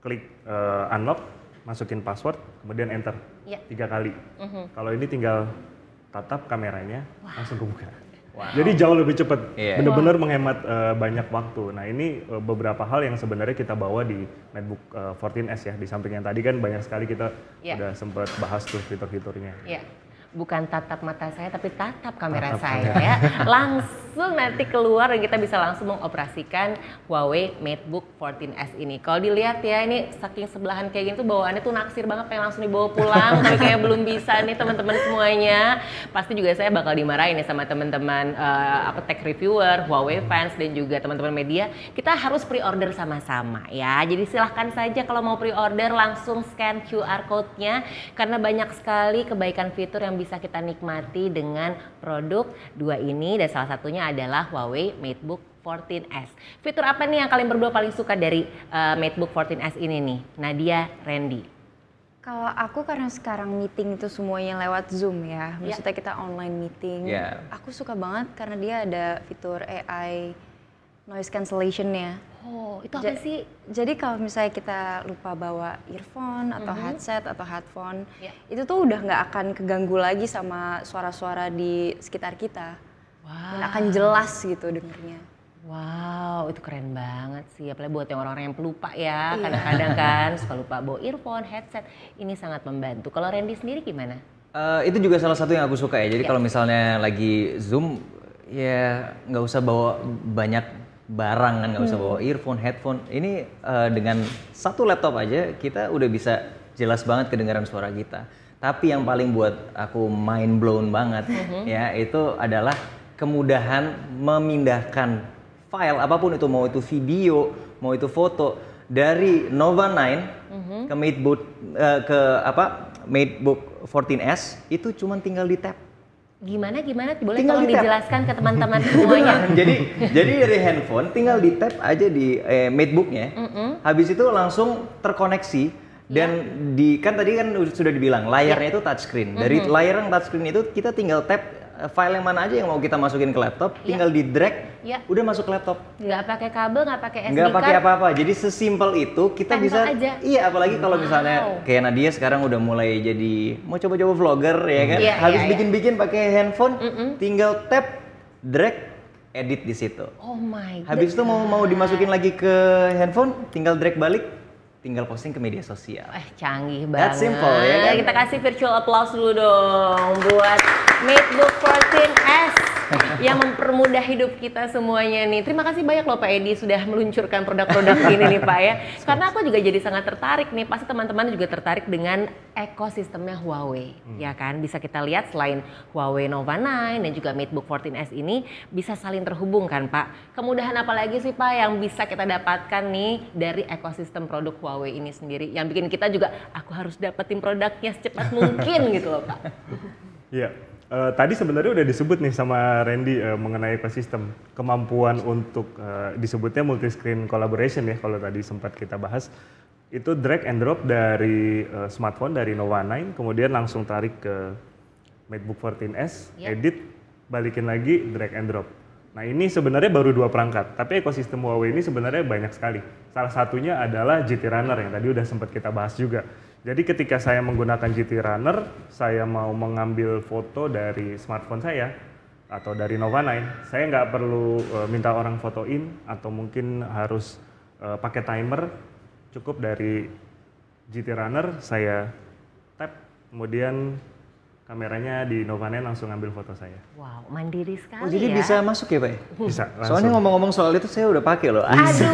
klik uh, unlock, masukin password, kemudian enter yeah. tiga kali. Mm -hmm. Kalau ini tinggal tatap kameranya, wow. langsung kebuka. Wow. Jadi jauh lebih cepat, yeah. benar-benar wow. menghemat uh, banyak waktu. Nah ini uh, beberapa hal yang sebenarnya kita bawa di MacBook uh, eh, 14s ya. Di samping yang tadi kan banyak sekali kita yeah. udah sempat bahas tuh fitur-fiturnya. Yeah bukan tatap mata saya tapi tatap kamera tatap saya ya. langsung nanti keluar dan kita bisa langsung mengoperasikan Huawei MateBook 14s ini. Kalau dilihat ya ini saking sebelahan kayak gitu bawaannya tuh naksir banget pengen langsung dibawa pulang tapi kayak belum bisa nih teman-teman semuanya. Pasti juga saya bakal dimarahin ya sama teman-teman uh, apa tech reviewer, Huawei fans dan juga teman-teman media. Kita harus pre-order sama-sama ya. Jadi silahkan saja kalau mau pre-order langsung scan QR code-nya karena banyak sekali kebaikan fitur yang bisa kita nikmati dengan produk dua ini dan salah satunya adalah Huawei MateBook 14S. Fitur apa nih yang kalian berdua paling suka dari uh, MateBook 14S ini nih? Nadia, Randy. Kalau aku karena sekarang meeting itu semuanya lewat Zoom ya, ya. maksudnya kita online meeting. Yeah. Aku suka banget karena dia ada fitur AI noise cancellation-nya. Oh, itu apa sih? Jadi kalau misalnya kita lupa bawa earphone atau mm -hmm. headset atau headphone, yeah. itu tuh udah nggak akan keganggu lagi sama suara-suara di sekitar kita. Wow. Dan akan jelas gitu dengernya. Wow, itu keren banget sih. Apalagi buat yang orang-orang yang pelupa ya, iya. kadang-kadang yeah. kan suka lupa bawa earphone, headset. Ini sangat membantu. Kalau Randy sendiri gimana? Uh, itu juga salah satu yang aku suka ya. Jadi yeah. kalau misalnya lagi zoom, ya nggak usah bawa banyak barang kan nggak usah hmm. bawa earphone, headphone. Ini uh, dengan satu laptop aja kita udah bisa jelas banget kedengaran suara kita. Tapi yang paling buat aku mind blown banget hmm ya itu adalah kemudahan memindahkan file apapun itu mau itu video, mau itu foto dari Nova 9 hmm ke MateBook uh, ke apa MateBook 14S itu cuma tinggal di tap Gimana gimana boleh tinggal tolong di dijelaskan ke teman-teman semuanya. jadi jadi dari handphone tinggal di tap aja di eh, MateBooknya. Mm -hmm. Habis itu langsung terkoneksi dan yeah. di kan tadi kan sudah dibilang layarnya yeah. itu touchscreen. Dari mm -hmm. layar yang touchscreen itu kita tinggal tap Eh, file yang mana aja yang mau kita masukin ke laptop, yeah. tinggal di drag, yeah. udah masuk ke laptop. Nggak pakai kabel, nggak pakai SD Nggak pakai apa-apa. Jadi sesimpel itu kita Tempel bisa. Aja. Iya, apalagi kalau wow. misalnya kayak Nadia sekarang udah mulai jadi mau coba-coba vlogger ya kan, yeah, habis iya, iya. bikin-bikin yeah. pakai handphone, mm -mm. tinggal tap, drag, edit di situ. Oh my god. Habis itu mau mau dimasukin lagi ke handphone, tinggal drag balik, tinggal posting ke media sosial. Eh, canggih banget. That simple ya kan? Kita kasih virtual applause dulu dong buat MateBook 14S yang mempermudah hidup kita semuanya nih. Terima kasih banyak loh Pak Edi sudah meluncurkan produk-produk ini nih Pak ya. Karena aku juga jadi sangat tertarik nih. Pasti teman-teman juga tertarik dengan ekosistemnya Huawei hmm. ya kan. Bisa kita lihat selain Huawei Nova 9 dan juga MateBook 14S ini bisa saling terhubung kan Pak. Kemudahan apa lagi sih Pak yang bisa kita dapatkan nih dari ekosistem produk Huawei? Huawei ini sendiri yang bikin kita juga aku harus dapetin produknya secepat mungkin gitu loh Pak. Iya. Uh, tadi sebenarnya udah disebut nih sama Randy uh, mengenai ekosistem kemampuan untuk uh, disebutnya multi screen collaboration ya kalau tadi sempat kita bahas itu drag and drop dari uh, smartphone dari Nova 9 kemudian langsung tarik ke MacBook 14s yep. Iya. edit balikin lagi drag and drop Nah ini sebenarnya baru dua perangkat, tapi ekosistem Huawei ini sebenarnya banyak sekali. Salah satunya adalah GT Runner yang tadi udah sempat kita bahas juga. Jadi ketika saya menggunakan GT Runner, saya mau mengambil foto dari smartphone saya atau dari Nova 9, saya nggak perlu eh, minta orang fotoin atau mungkin harus eh, pakai timer. Cukup dari GT Runner saya tap, kemudian kameranya di Novanen langsung ambil foto saya. Wow, mandiri sekali oh, jadi ya. bisa masuk ya, Pak? Ya? Bisa, langsung. Soalnya ngomong-ngomong soal itu saya udah pakai loh. Aduh. GT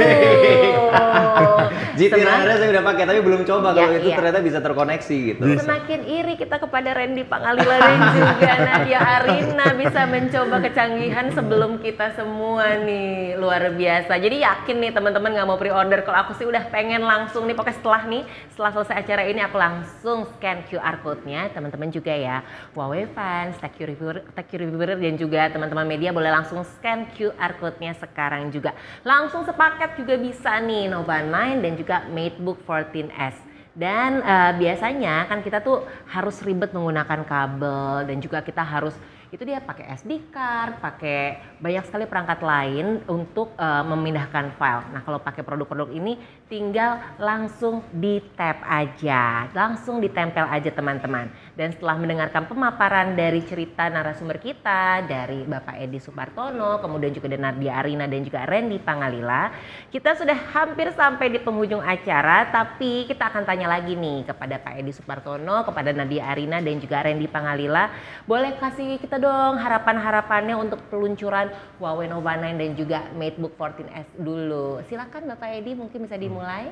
Semakin... saya udah pakai tapi belum coba ya, kalau itu iya. ternyata bisa terkoneksi gitu. Bisa. Semakin iri kita kepada Randy Pangalila dan juga Nadia Arina bisa mencoba kecanggihan sebelum kita semua nih. Luar biasa. Jadi yakin nih teman-teman nggak mau pre-order. Kalau aku sih udah pengen langsung nih pokoknya setelah nih, setelah selesai acara ini aku langsung scan QR code-nya teman-teman juga ya. Huawei fans, tech reviewer, tech reviewer dan juga teman-teman media boleh langsung scan QR code-nya sekarang juga. Langsung sepaket juga bisa nih Nova 9 dan juga MateBook 14S. Dan uh, biasanya kan kita tuh harus ribet menggunakan kabel dan juga kita harus itu dia pakai SD card, pakai banyak sekali perangkat lain untuk uh, memindahkan file. Nah, kalau pakai produk-produk ini tinggal langsung di tap aja, langsung ditempel aja teman-teman. Dan setelah mendengarkan pemaparan dari cerita narasumber kita, dari Bapak Edi Supartono, kemudian juga dari Nadia Arina dan juga Randy Pangalila, kita sudah hampir sampai di penghujung acara, tapi kita akan tanya lagi nih kepada Pak Edi Supartono, kepada Nadia Arina dan juga Randy Pangalila, boleh kasih kita dong harapan-harapannya untuk peluncuran Huawei Nova 9 dan juga MateBook 14S dulu. Silakan Bapak Edi mungkin bisa di dimulai?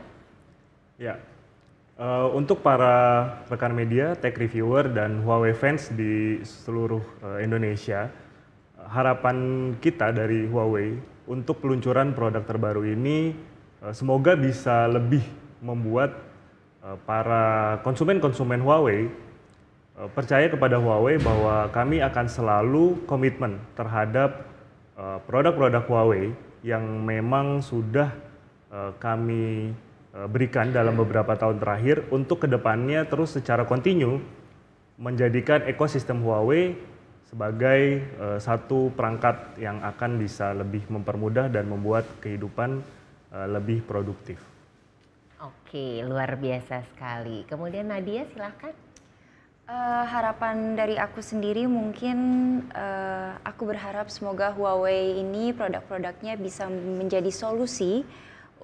Ya, uh, untuk para rekan media, tech reviewer, dan Huawei fans di seluruh uh, Indonesia, harapan kita dari Huawei untuk peluncuran produk terbaru ini uh, semoga bisa lebih membuat uh, para konsumen-konsumen Huawei percaya kepada Huawei bahwa kami akan selalu komitmen terhadap produk-produk Huawei yang memang sudah Eh, kami eh, berikan dalam beberapa tahun terakhir untuk kedepannya terus secara kontinu menjadikan ekosistem Huawei sebagai eh, satu perangkat yang akan bisa lebih mempermudah dan membuat kehidupan lebih produktif. Oke, luar biasa sekali. Kemudian Nadia, silakan. Uh, harapan dari aku sendiri mungkin uh, aku berharap semoga Huawei ini produk-produknya bisa menjadi solusi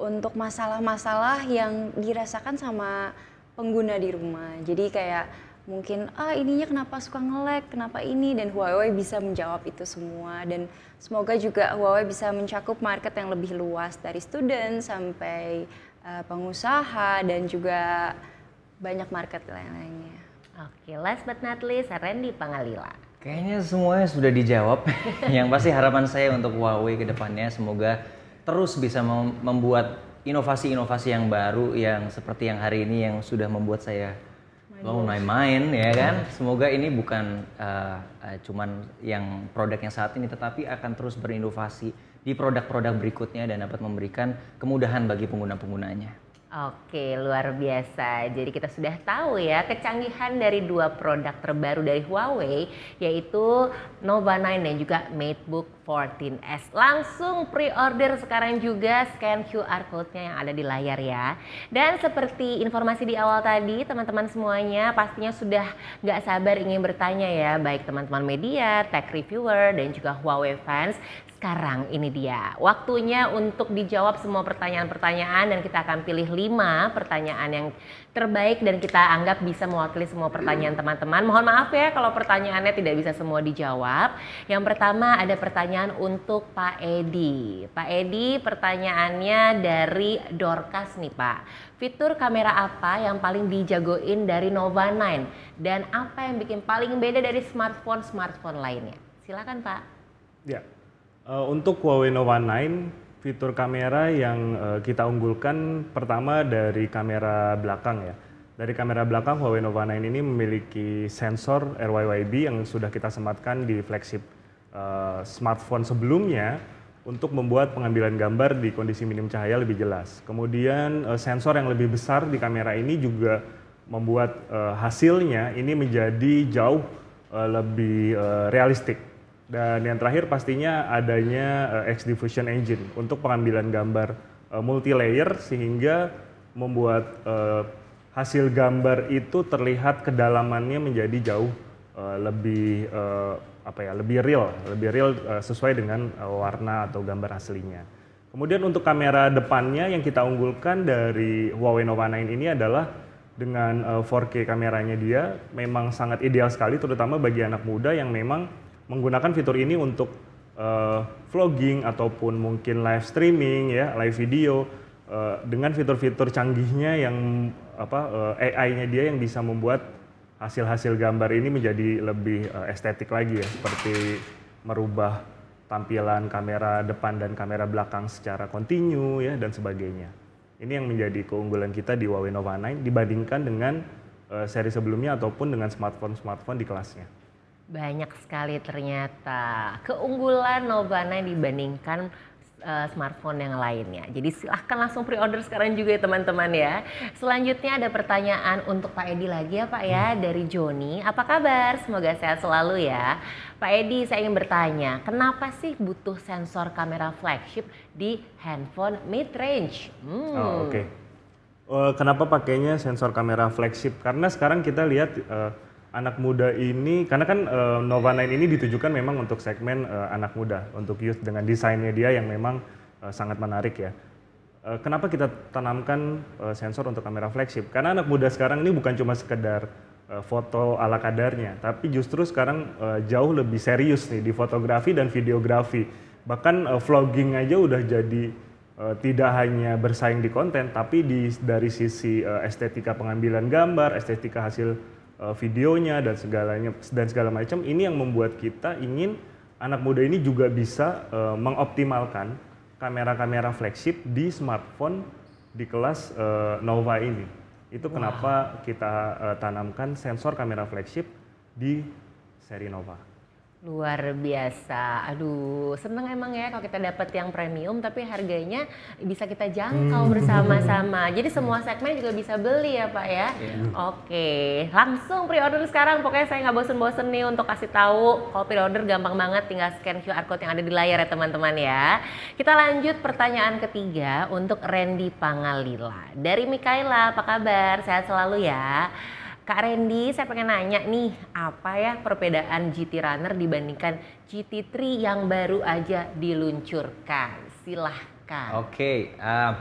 untuk masalah-masalah yang dirasakan sama pengguna di rumah. Jadi kayak mungkin ah ininya kenapa suka ngelek, kenapa ini dan Huawei bisa menjawab itu semua dan semoga juga Huawei bisa mencakup market yang lebih luas dari student sampai uh, pengusaha dan juga banyak market lain-lainnya. Oke, okay, last but not least Randy Pangalila. Kayaknya semuanya sudah dijawab. yang pasti harapan saya untuk Huawei ke depannya semoga terus bisa membuat inovasi-inovasi yang baru yang seperti yang hari ini yang sudah membuat saya blow main mind ya iya. kan. Semoga ini bukan uh, uh, cuman yang produk yang saat ini tetapi akan terus berinovasi di produk-produk berikutnya dan dapat memberikan kemudahan bagi pengguna-penggunanya. Oke, luar biasa. Jadi kita sudah tahu ya kecanggihan dari dua produk terbaru dari Huawei yaitu Nova 9 dan juga MateBook 14S. Langsung pre-order sekarang juga scan QR code-nya yang ada di layar ya. Dan seperti informasi di awal tadi, teman-teman semuanya pastinya sudah nggak sabar ingin bertanya ya, baik teman-teman media, tech reviewer, dan juga Huawei fans sekarang ini dia, waktunya untuk dijawab semua pertanyaan-pertanyaan dan kita akan pilih 5 pertanyaan yang terbaik dan kita anggap bisa mewakili semua pertanyaan teman-teman. Mohon maaf ya kalau pertanyaannya tidak bisa semua dijawab. Yang pertama ada pertanyaan untuk Pak Edi. Pak Edi pertanyaannya dari Dorcas nih Pak. Fitur kamera apa yang paling dijagoin dari Nova 9 dan apa yang bikin paling beda dari smartphone-smartphone lainnya? Silakan Pak. Ya, Uh, untuk Huawei Nova 9, fitur kamera yang uh, kita unggulkan pertama dari kamera belakang ya. Dari kamera belakang Huawei Nova 9 ini memiliki sensor RYYB yang sudah kita sematkan di flagship uh, smartphone sebelumnya untuk membuat pengambilan gambar di kondisi minim cahaya lebih jelas. Kemudian uh, sensor yang lebih besar di kamera ini juga membuat uh, hasilnya ini menjadi jauh uh, lebih uh, realistik dan yang terakhir pastinya adanya uh, X diffusion engine untuk pengambilan gambar uh, eh, multi layer sehingga membuat uh, hasil gambar itu terlihat kedalamannya menjadi jauh uh, lebih uh, apa ya lebih real, lebih real uh, sesuai dengan uh, warna atau gambar aslinya. Kemudian untuk kamera depannya yang kita unggulkan dari Huawei Nova 9 ini adalah dengan uh, 4K kameranya dia memang sangat ideal sekali terutama bagi anak muda yang memang menggunakan fitur ini untuk uh, vlogging ataupun mungkin live streaming ya, live video uh, dengan fitur-fitur canggihnya yang apa uh, eh, AI-nya dia yang bisa membuat hasil-hasil gambar ini menjadi lebih uh, estetik lagi ya, seperti merubah tampilan kamera depan dan kamera belakang secara kontinu ya dan sebagainya. Ini yang menjadi keunggulan kita di Huawei Nova 9 dibandingkan dengan uh, seri sebelumnya ataupun dengan smartphone-smartphone di kelasnya. Banyak sekali ternyata keunggulan Novana dibandingkan eh, smartphone yang lainnya. Jadi silahkan langsung pre-order sekarang juga ya teman-teman ya. Selanjutnya ada pertanyaan untuk Pak Edi lagi ya Pak ya hmm. dari Joni. Apa kabar? Semoga sehat selalu ya. Pak Edi saya ingin bertanya, kenapa sih butuh sensor kamera flagship di handphone mid-range? Hmm. Oh oke. Okay. Uh, eh, kenapa pakainya sensor kamera flagship? Karena sekarang kita lihat uh, anak muda ini karena kan uh, Nova 9 ini ditujukan memang untuk segmen uh, anak muda untuk youth dengan desainnya dia yang memang uh, sangat menarik ya. Uh, kenapa kita tanamkan uh, sensor untuk kamera flagship? Karena anak muda sekarang ini bukan cuma sekedar uh, foto ala kadarnya, tapi justru sekarang uh, jauh lebih serius nih di fotografi dan videografi. Bahkan uh, vlogging aja udah jadi tidak hanya bersaing di konten, tapi di dari sisi uh, estetika pengambilan gambar, estetika hasil Eh, videonya dan segalanya dan segala macam ini yang membuat kita ingin anak muda ini juga bisa uh, mengoptimalkan kamera-kamera flagship di smartphone di kelas uh, Nova ini. Itu wow. kenapa kita uh, tanamkan sensor kamera flagship di seri Nova. Luar biasa. Aduh, seneng emang ya kalau kita dapat yang premium tapi harganya bisa kita jangkau hmm. bersama-sama. Jadi semua segmen juga bisa beli ya Pak ya. Yeah. Oke, langsung pre-order sekarang. Pokoknya saya nggak bosen-bosen nih untuk kasih tahu kalau pre-order gampang banget tinggal scan QR code yang ada di layar ya teman-teman ya. Kita lanjut pertanyaan ketiga untuk Randy Pangalila. Dari Mikaela, apa kabar? Sehat selalu ya. Kak Randy, saya pengen nanya nih, apa ya perbedaan GT Runner dibandingkan GT3 yang baru aja diluncurkan? Silahkan. Oke, okay, uh, eh,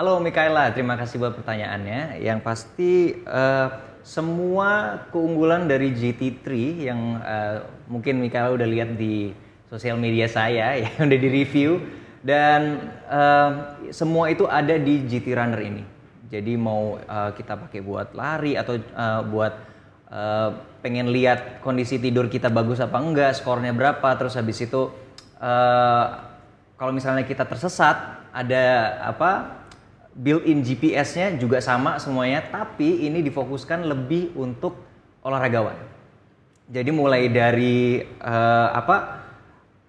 halo Mikaela, terima kasih buat pertanyaannya. Yang pasti uh, semua keunggulan dari GT3 yang uh, mungkin Mikaela udah lihat di sosial media saya, yang udah di review, dan uh, semua itu ada di GT Runner ini jadi mau uh, kita pakai buat lari atau uh, buat uh, pengen lihat kondisi tidur kita bagus apa enggak, skornya berapa, terus habis itu uh, kalau misalnya kita tersesat ada apa built-in GPS-nya juga sama semuanya, tapi ini difokuskan lebih untuk olahragawan. Jadi mulai dari uh, apa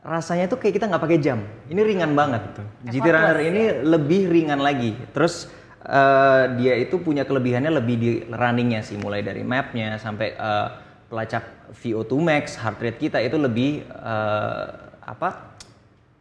rasanya tuh kayak kita nggak pakai jam. Ini ringan banget. Gitu. GT Runner ini lebih ringan lagi. Terus uh, dia itu punya kelebihannya lebih di runningnya sih mulai dari mapnya sampai uh, pelacak VO2 max heart rate kita itu lebih uh, apa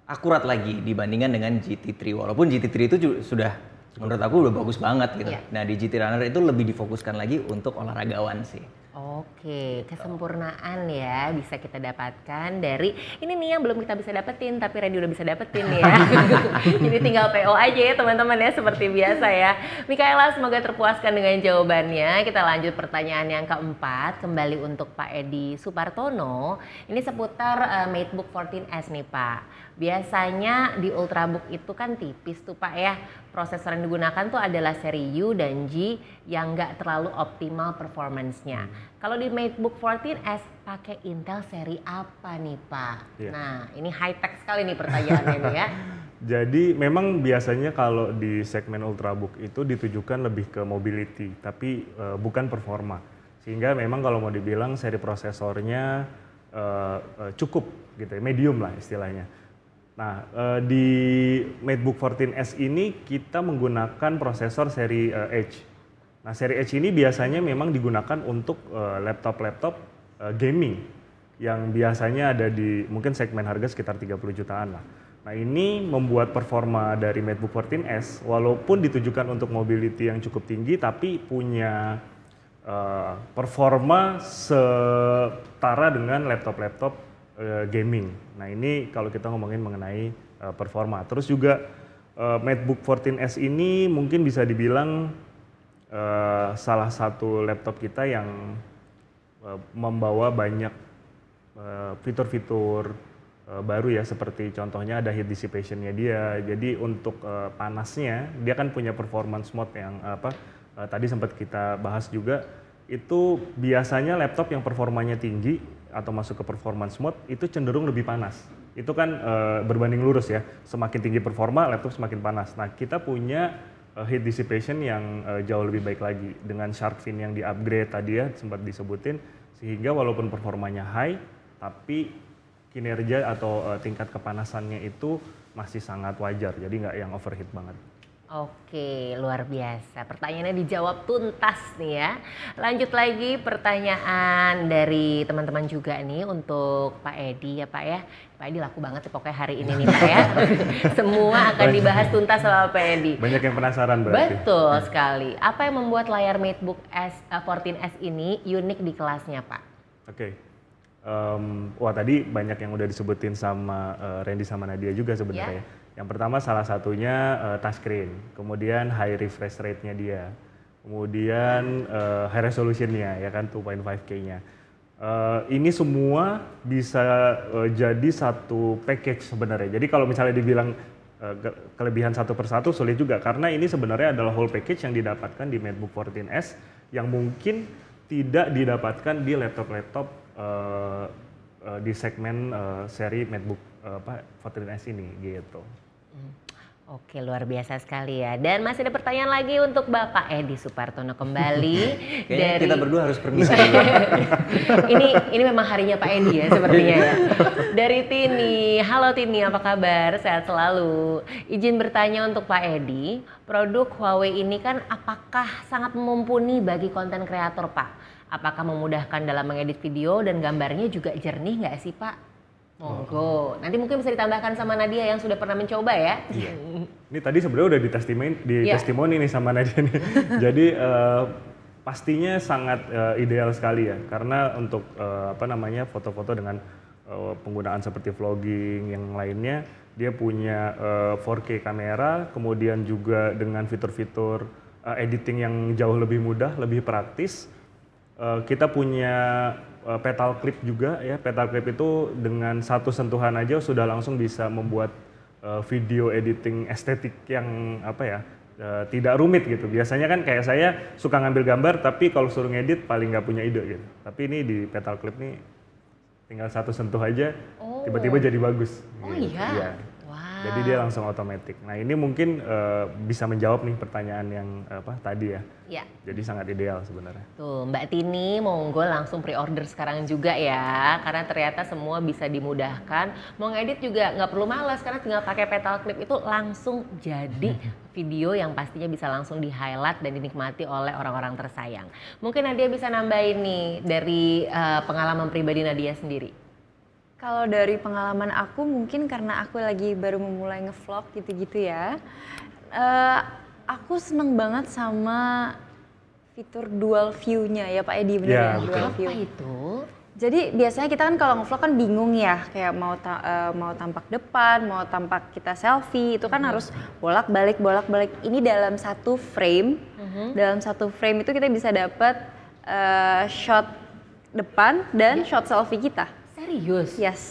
akurat lagi dibandingkan dengan GT3 walaupun GT3 itu sudah menurut aku udah bagus banget gitu. Yeah. Nah di GT Runner itu lebih difokuskan lagi untuk olahragawan sih. Oke, gitu. kesempurnaan ya bisa kita dapatkan dari ini nih yang belum kita bisa dapetin tapi Randy udah bisa dapetin ya. Jadi tinggal PO aja ya teman-teman ya seperti biasa ya. Mikaela semoga terpuaskan dengan jawabannya. Kita lanjut pertanyaan yang keempat kembali untuk Pak Edi Supartono. Ini seputar uh, MateBook 14S nih Pak. Biasanya di ultrabook itu kan tipis tuh Pak ya. Prosesor yang digunakan tuh adalah seri U dan G yang nggak terlalu optimal performance-nya. Hmm. Kalau di MateBook 14S pakai Intel seri apa nih Pak? Ya. Nah ini high tech sekali nih pertanyaannya nih ya. Jadi memang biasanya kalau di segmen ultrabook itu ditujukan lebih ke mobility, tapi uh, bukan performa. Sehingga memang kalau mau dibilang seri prosesornya uh, uh, cukup gitu, ya, medium lah istilahnya. Nah, eh, di MateBook 14S ini kita menggunakan prosesor seri eh, Edge. Nah, seri Edge ini biasanya memang digunakan untuk eh, laptop-laptop gaming yang biasanya ada di mungkin segmen harga sekitar 30 jutaan lah. Nah, ini membuat performa dari MateBook 14S walaupun ditujukan untuk mobility yang cukup tinggi tapi punya performa setara dengan laptop-laptop uh, gaming. Nah ini kalau kita ngomongin mengenai uh, performa. Terus juga uh, MacBook 14S ini mungkin bisa dibilang uh, salah satu laptop kita yang uh, membawa banyak fitur-fitur uh, uh, baru ya seperti contohnya ada heat dissipationnya dia jadi untuk uh, panasnya dia kan punya performance mode yang apa uh, tadi sempat kita bahas juga itu biasanya laptop yang performanya tinggi atau masuk ke performance mode itu cenderung lebih panas. Itu kan e, berbanding lurus ya. Semakin tinggi performa laptop semakin panas. Nah, kita punya e, heat dissipation yang e, jauh lebih baik lagi dengan shark fin yang di-upgrade tadi ya sempat disebutin sehingga walaupun performanya high tapi kinerja atau e, tingkat kepanasannya itu masih sangat wajar. Jadi nggak yang overheat banget. Oke, luar biasa. Pertanyaannya dijawab tuntas nih ya. Lanjut lagi pertanyaan dari teman-teman juga nih untuk Pak Edi ya Pak ya. Pak Edi laku banget sih pokoknya hari ini nih Pak ya. Semua akan dibahas tuntas sama Pak Edi. Banyak yang penasaran berarti. Betul hmm. sekali. Apa yang membuat layar MateBook S, uh, eh, 14S ini unik di kelasnya Pak? Oke. Um, wah tadi banyak yang udah disebutin sama uh, Randy sama Nadia juga sebenarnya. Yeah ya. Yang pertama salah satunya uh, touchscreen, kemudian high refresh rate-nya dia, kemudian uh, high resolution-nya ya kan 2.5K-nya. Uh, eh, ini semua bisa uh, jadi satu package sebenarnya. Jadi kalau misalnya dibilang uh, kelebihan satu persatu sulit juga karena ini sebenarnya adalah whole package yang didapatkan di MacBook 14S yang mungkin tidak didapatkan di laptop-laptop uh, uh, di segmen uh, seri MacBook apa Fortrin ini gitu. Hmm. Oke, luar biasa sekali ya. Dan masih ada pertanyaan lagi untuk Bapak Edi Supartono kembali. Kayaknya dari... kita berdua harus permisi dulu. ini ini memang harinya Pak Edi ya sepertinya ya. Dari Tini. Halo Tini, apa kabar? Sehat selalu. Izin bertanya untuk Pak Edi, produk Huawei ini kan apakah sangat mumpuni bagi konten kreator, Pak? Apakah memudahkan dalam mengedit video dan gambarnya juga jernih nggak sih, Pak? Monggo. Nanti mungkin bisa ditambahkan sama Nadia yang sudah pernah mencoba ya. Iya. Ini tadi sebenarnya udah di testimoni yeah. nih sama Nadia nih. Jadi uh, pastinya sangat uh, ideal sekali ya, karena untuk uh, apa namanya foto-foto dengan uh, penggunaan seperti vlogging yang lainnya, dia punya uh, 4K kamera, kemudian juga dengan fitur-fitur uh, editing yang jauh lebih mudah, lebih praktis. Uh, kita punya uh, petal clip juga ya. Petal clip itu dengan satu sentuhan aja sudah langsung bisa membuat uh, video editing estetik yang apa ya? Uh, tidak rumit gitu. Biasanya kan kayak saya suka ngambil gambar tapi kalau suruh ngedit paling nggak punya ide gitu. Tapi ini di petal clip nih tinggal satu sentuh aja oh. tiba-tiba oh. jadi bagus. Oh gitu. iya. Ya. Jadi dia langsung otomatis. Nah ini mungkin uh, bisa menjawab nih pertanyaan yang apa tadi ya. Ya. Jadi sangat ideal sebenarnya. Tuh Mbak Tini monggo langsung pre-order sekarang juga ya, karena ternyata semua bisa dimudahkan. Mau ngedit juga nggak perlu malas karena tinggal pakai petal clip itu langsung jadi video yang pastinya bisa langsung di highlight dan dinikmati oleh orang-orang tersayang. Mungkin Nadia bisa nambahin nih dari uh, pengalaman pribadi Nadia sendiri. Kalau dari pengalaman aku mungkin karena aku lagi baru memulai ngevlog gitu-gitu ya. Uh, aku seneng banget sama fitur dual view-nya ya Pak Edi benar ya, ya dual view. Apa itu? Jadi biasanya kita kan kalau ngevlog kan bingung ya kayak mau ta uh, mau tampak depan, mau tampak kita selfie itu kan -hmm. harus bolak-balik bolak-balik. Ini dalam satu frame. -hmm. Dalam satu frame itu kita bisa dapat uh, eh, shot depan dan ya. shot selfie kita. Serius? Yes.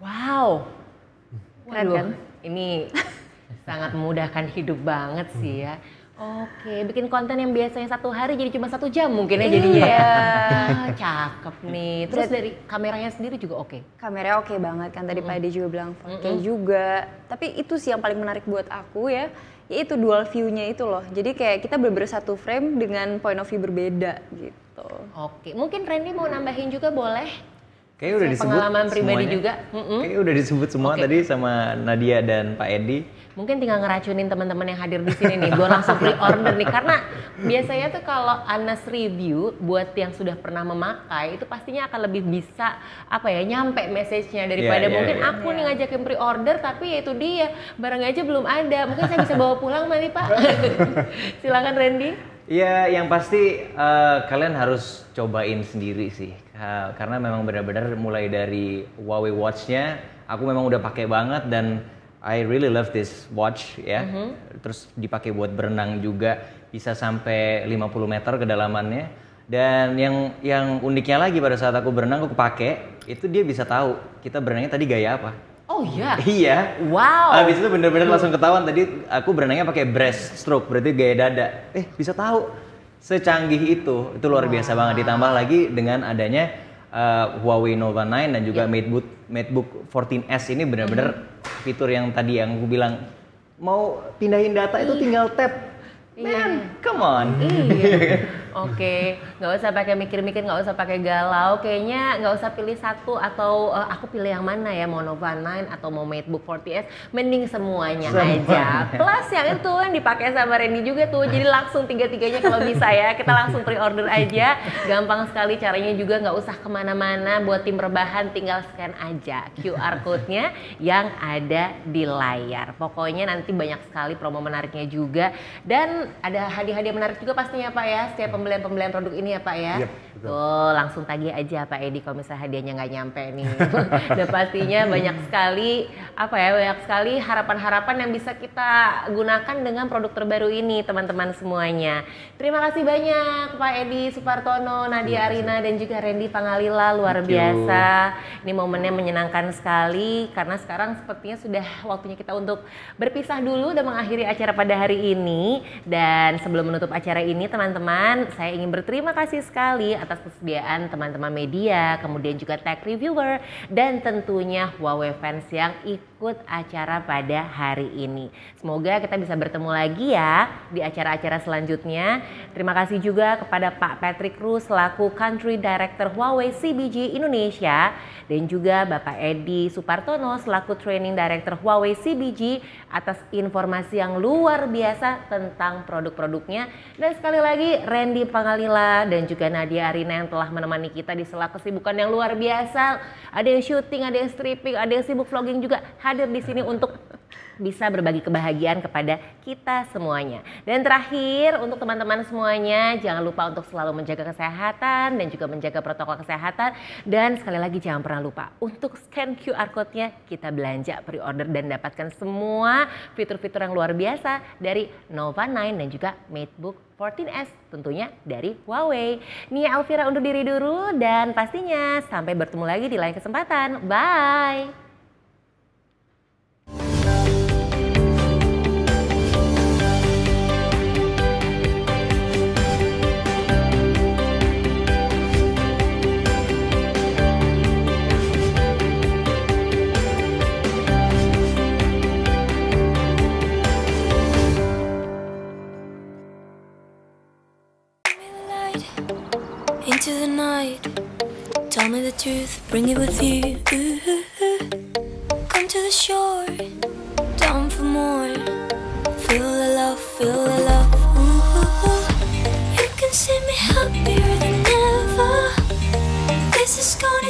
Wow. Keren kan? Ini sangat memudahkan hidup banget sih ya. Oke, bikin konten yang biasanya satu hari jadi cuma satu jam mungkin ya jadinya. Ya. Iya. cakep nih. Terus dari kameranya sendiri juga oke? Okay? Kameranya oke okay banget kan tadi mm -hmm. Pak Ade juga bilang 4K mm -hmm. juga. Tapi itu sih yang paling menarik buat aku ya, yaitu dual view-nya itu loh. Jadi kayak kita bener-bener satu frame dengan point of view berbeda gitu. Oke, mungkin Randy mau nambahin juga boleh? Kayaknya udah disebut pengalaman pribadi semuanya. juga. Kayaknya udah disebut semua okay. tadi sama Nadia dan Pak Edi. Mungkin tinggal ngeracunin teman-teman yang hadir di sini nih, gue langsung pre-order nih karena biasanya tuh kalau Anas review buat yang sudah pernah memakai itu pastinya akan lebih bisa apa ya nyampe message-nya daripada yeah, yeah, mungkin yeah. aku nih iya. ngajakin pre-order tapi ya itu dia barang aja belum ada. Mungkin saya bisa bawa pulang mari Pak. Silakan Randy. Iya, yang pasti uh, kalian harus cobain sendiri sih Eh, karena memang benar-benar mulai dari Huawei Watch-nya aku memang udah pakai banget dan I really love this watch ya. Mm -hmm. Terus dipakai buat berenang juga bisa sampai 50 meter kedalamannya. Dan yang yang uniknya lagi pada saat aku berenang aku pakai itu dia bisa tahu kita berenangnya tadi gaya apa. Oh iya. iya. Wow. Habis itu bener-bener langsung ketahuan tadi aku berenangnya pakai breaststroke berarti gaya dada. Eh bisa tahu secanggih itu itu luar biasa banget ditambah lagi dengan adanya uh, Huawei Nova 9 dan juga yeah. MateBook MateBook 14s ini benar-benar mm fitur yang tadi yang aku bilang mau pindahin data itu tinggal tap iya. man yeah. come on yeah. Oke, okay. nggak usah pakai mikir-mikir, nggak usah pakai galau. Kayaknya nggak usah pilih satu atau uh, aku pilih yang mana ya, mau Nova 9 atau mau MateBook 40s. Mending semuanya, semuanya aja. Plus yang itu yang dipakai sama Randy juga tuh. Jadi langsung tiga-tiganya kalau bisa ya, kita langsung pre-order aja. Gampang sekali caranya juga, nggak usah kemana-mana. Buat tim rebahan tinggal scan aja QR code-nya yang ada di layar. Pokoknya nanti banyak sekali promo menariknya juga. Dan ada hadiah-hadiah menarik juga pastinya Pak ya, setiap pembelian-pembelian produk ini ya Pak ya. Yep, betul. langsung tagih aja Pak Edi kalau misalnya hadiahnya nggak nyampe nih. Dan pastinya banyak sekali apa ya banyak sekali harapan-harapan yang bisa kita gunakan dengan produk terbaru ini teman-teman semuanya. Terima kasih banyak Pak Edi Supartono, Nadia Arina dan juga Randy Pangalila luar Thank biasa. You. Ini momennya menyenangkan sekali karena sekarang sepertinya sudah waktunya kita untuk berpisah dulu dan mengakhiri acara pada hari ini dan sebelum menutup acara ini teman-teman saya ingin berterima kasih sekali atas kesediaan teman-teman media, kemudian juga tech reviewer, dan tentunya Huawei fans yang ikut ikut acara pada hari ini. Semoga kita bisa bertemu lagi ya di acara-acara selanjutnya. Terima kasih juga kepada Pak Patrick Ru selaku Country Director Huawei CBG Indonesia dan juga Bapak Edi Supartono selaku Training Director Huawei CBG atas informasi yang luar biasa tentang produk-produknya dan sekali lagi Randy Pangalila dan juga Nadia Arina yang telah menemani kita di sela kesibukan yang luar biasa. Ada yang syuting, ada yang stripping, ada yang sibuk vlogging juga hadir di sini untuk bisa berbagi kebahagiaan kepada kita semuanya. Dan terakhir untuk teman-teman semuanya jangan lupa untuk selalu menjaga kesehatan dan juga menjaga protokol kesehatan dan sekali lagi jangan pernah lupa untuk scan QR code-nya kita belanja pre-order dan dapatkan semua fitur-fitur yang luar biasa dari Nova 9 dan juga MateBook 14S tentunya dari Huawei. Nia Alvira undur diri dulu dan pastinya sampai bertemu lagi di lain kesempatan. Bye. night. Tell me the truth, bring it with you. Come to the shore, down for more. Feel the love, feel the love. You can see me happier than ever. This is gonna.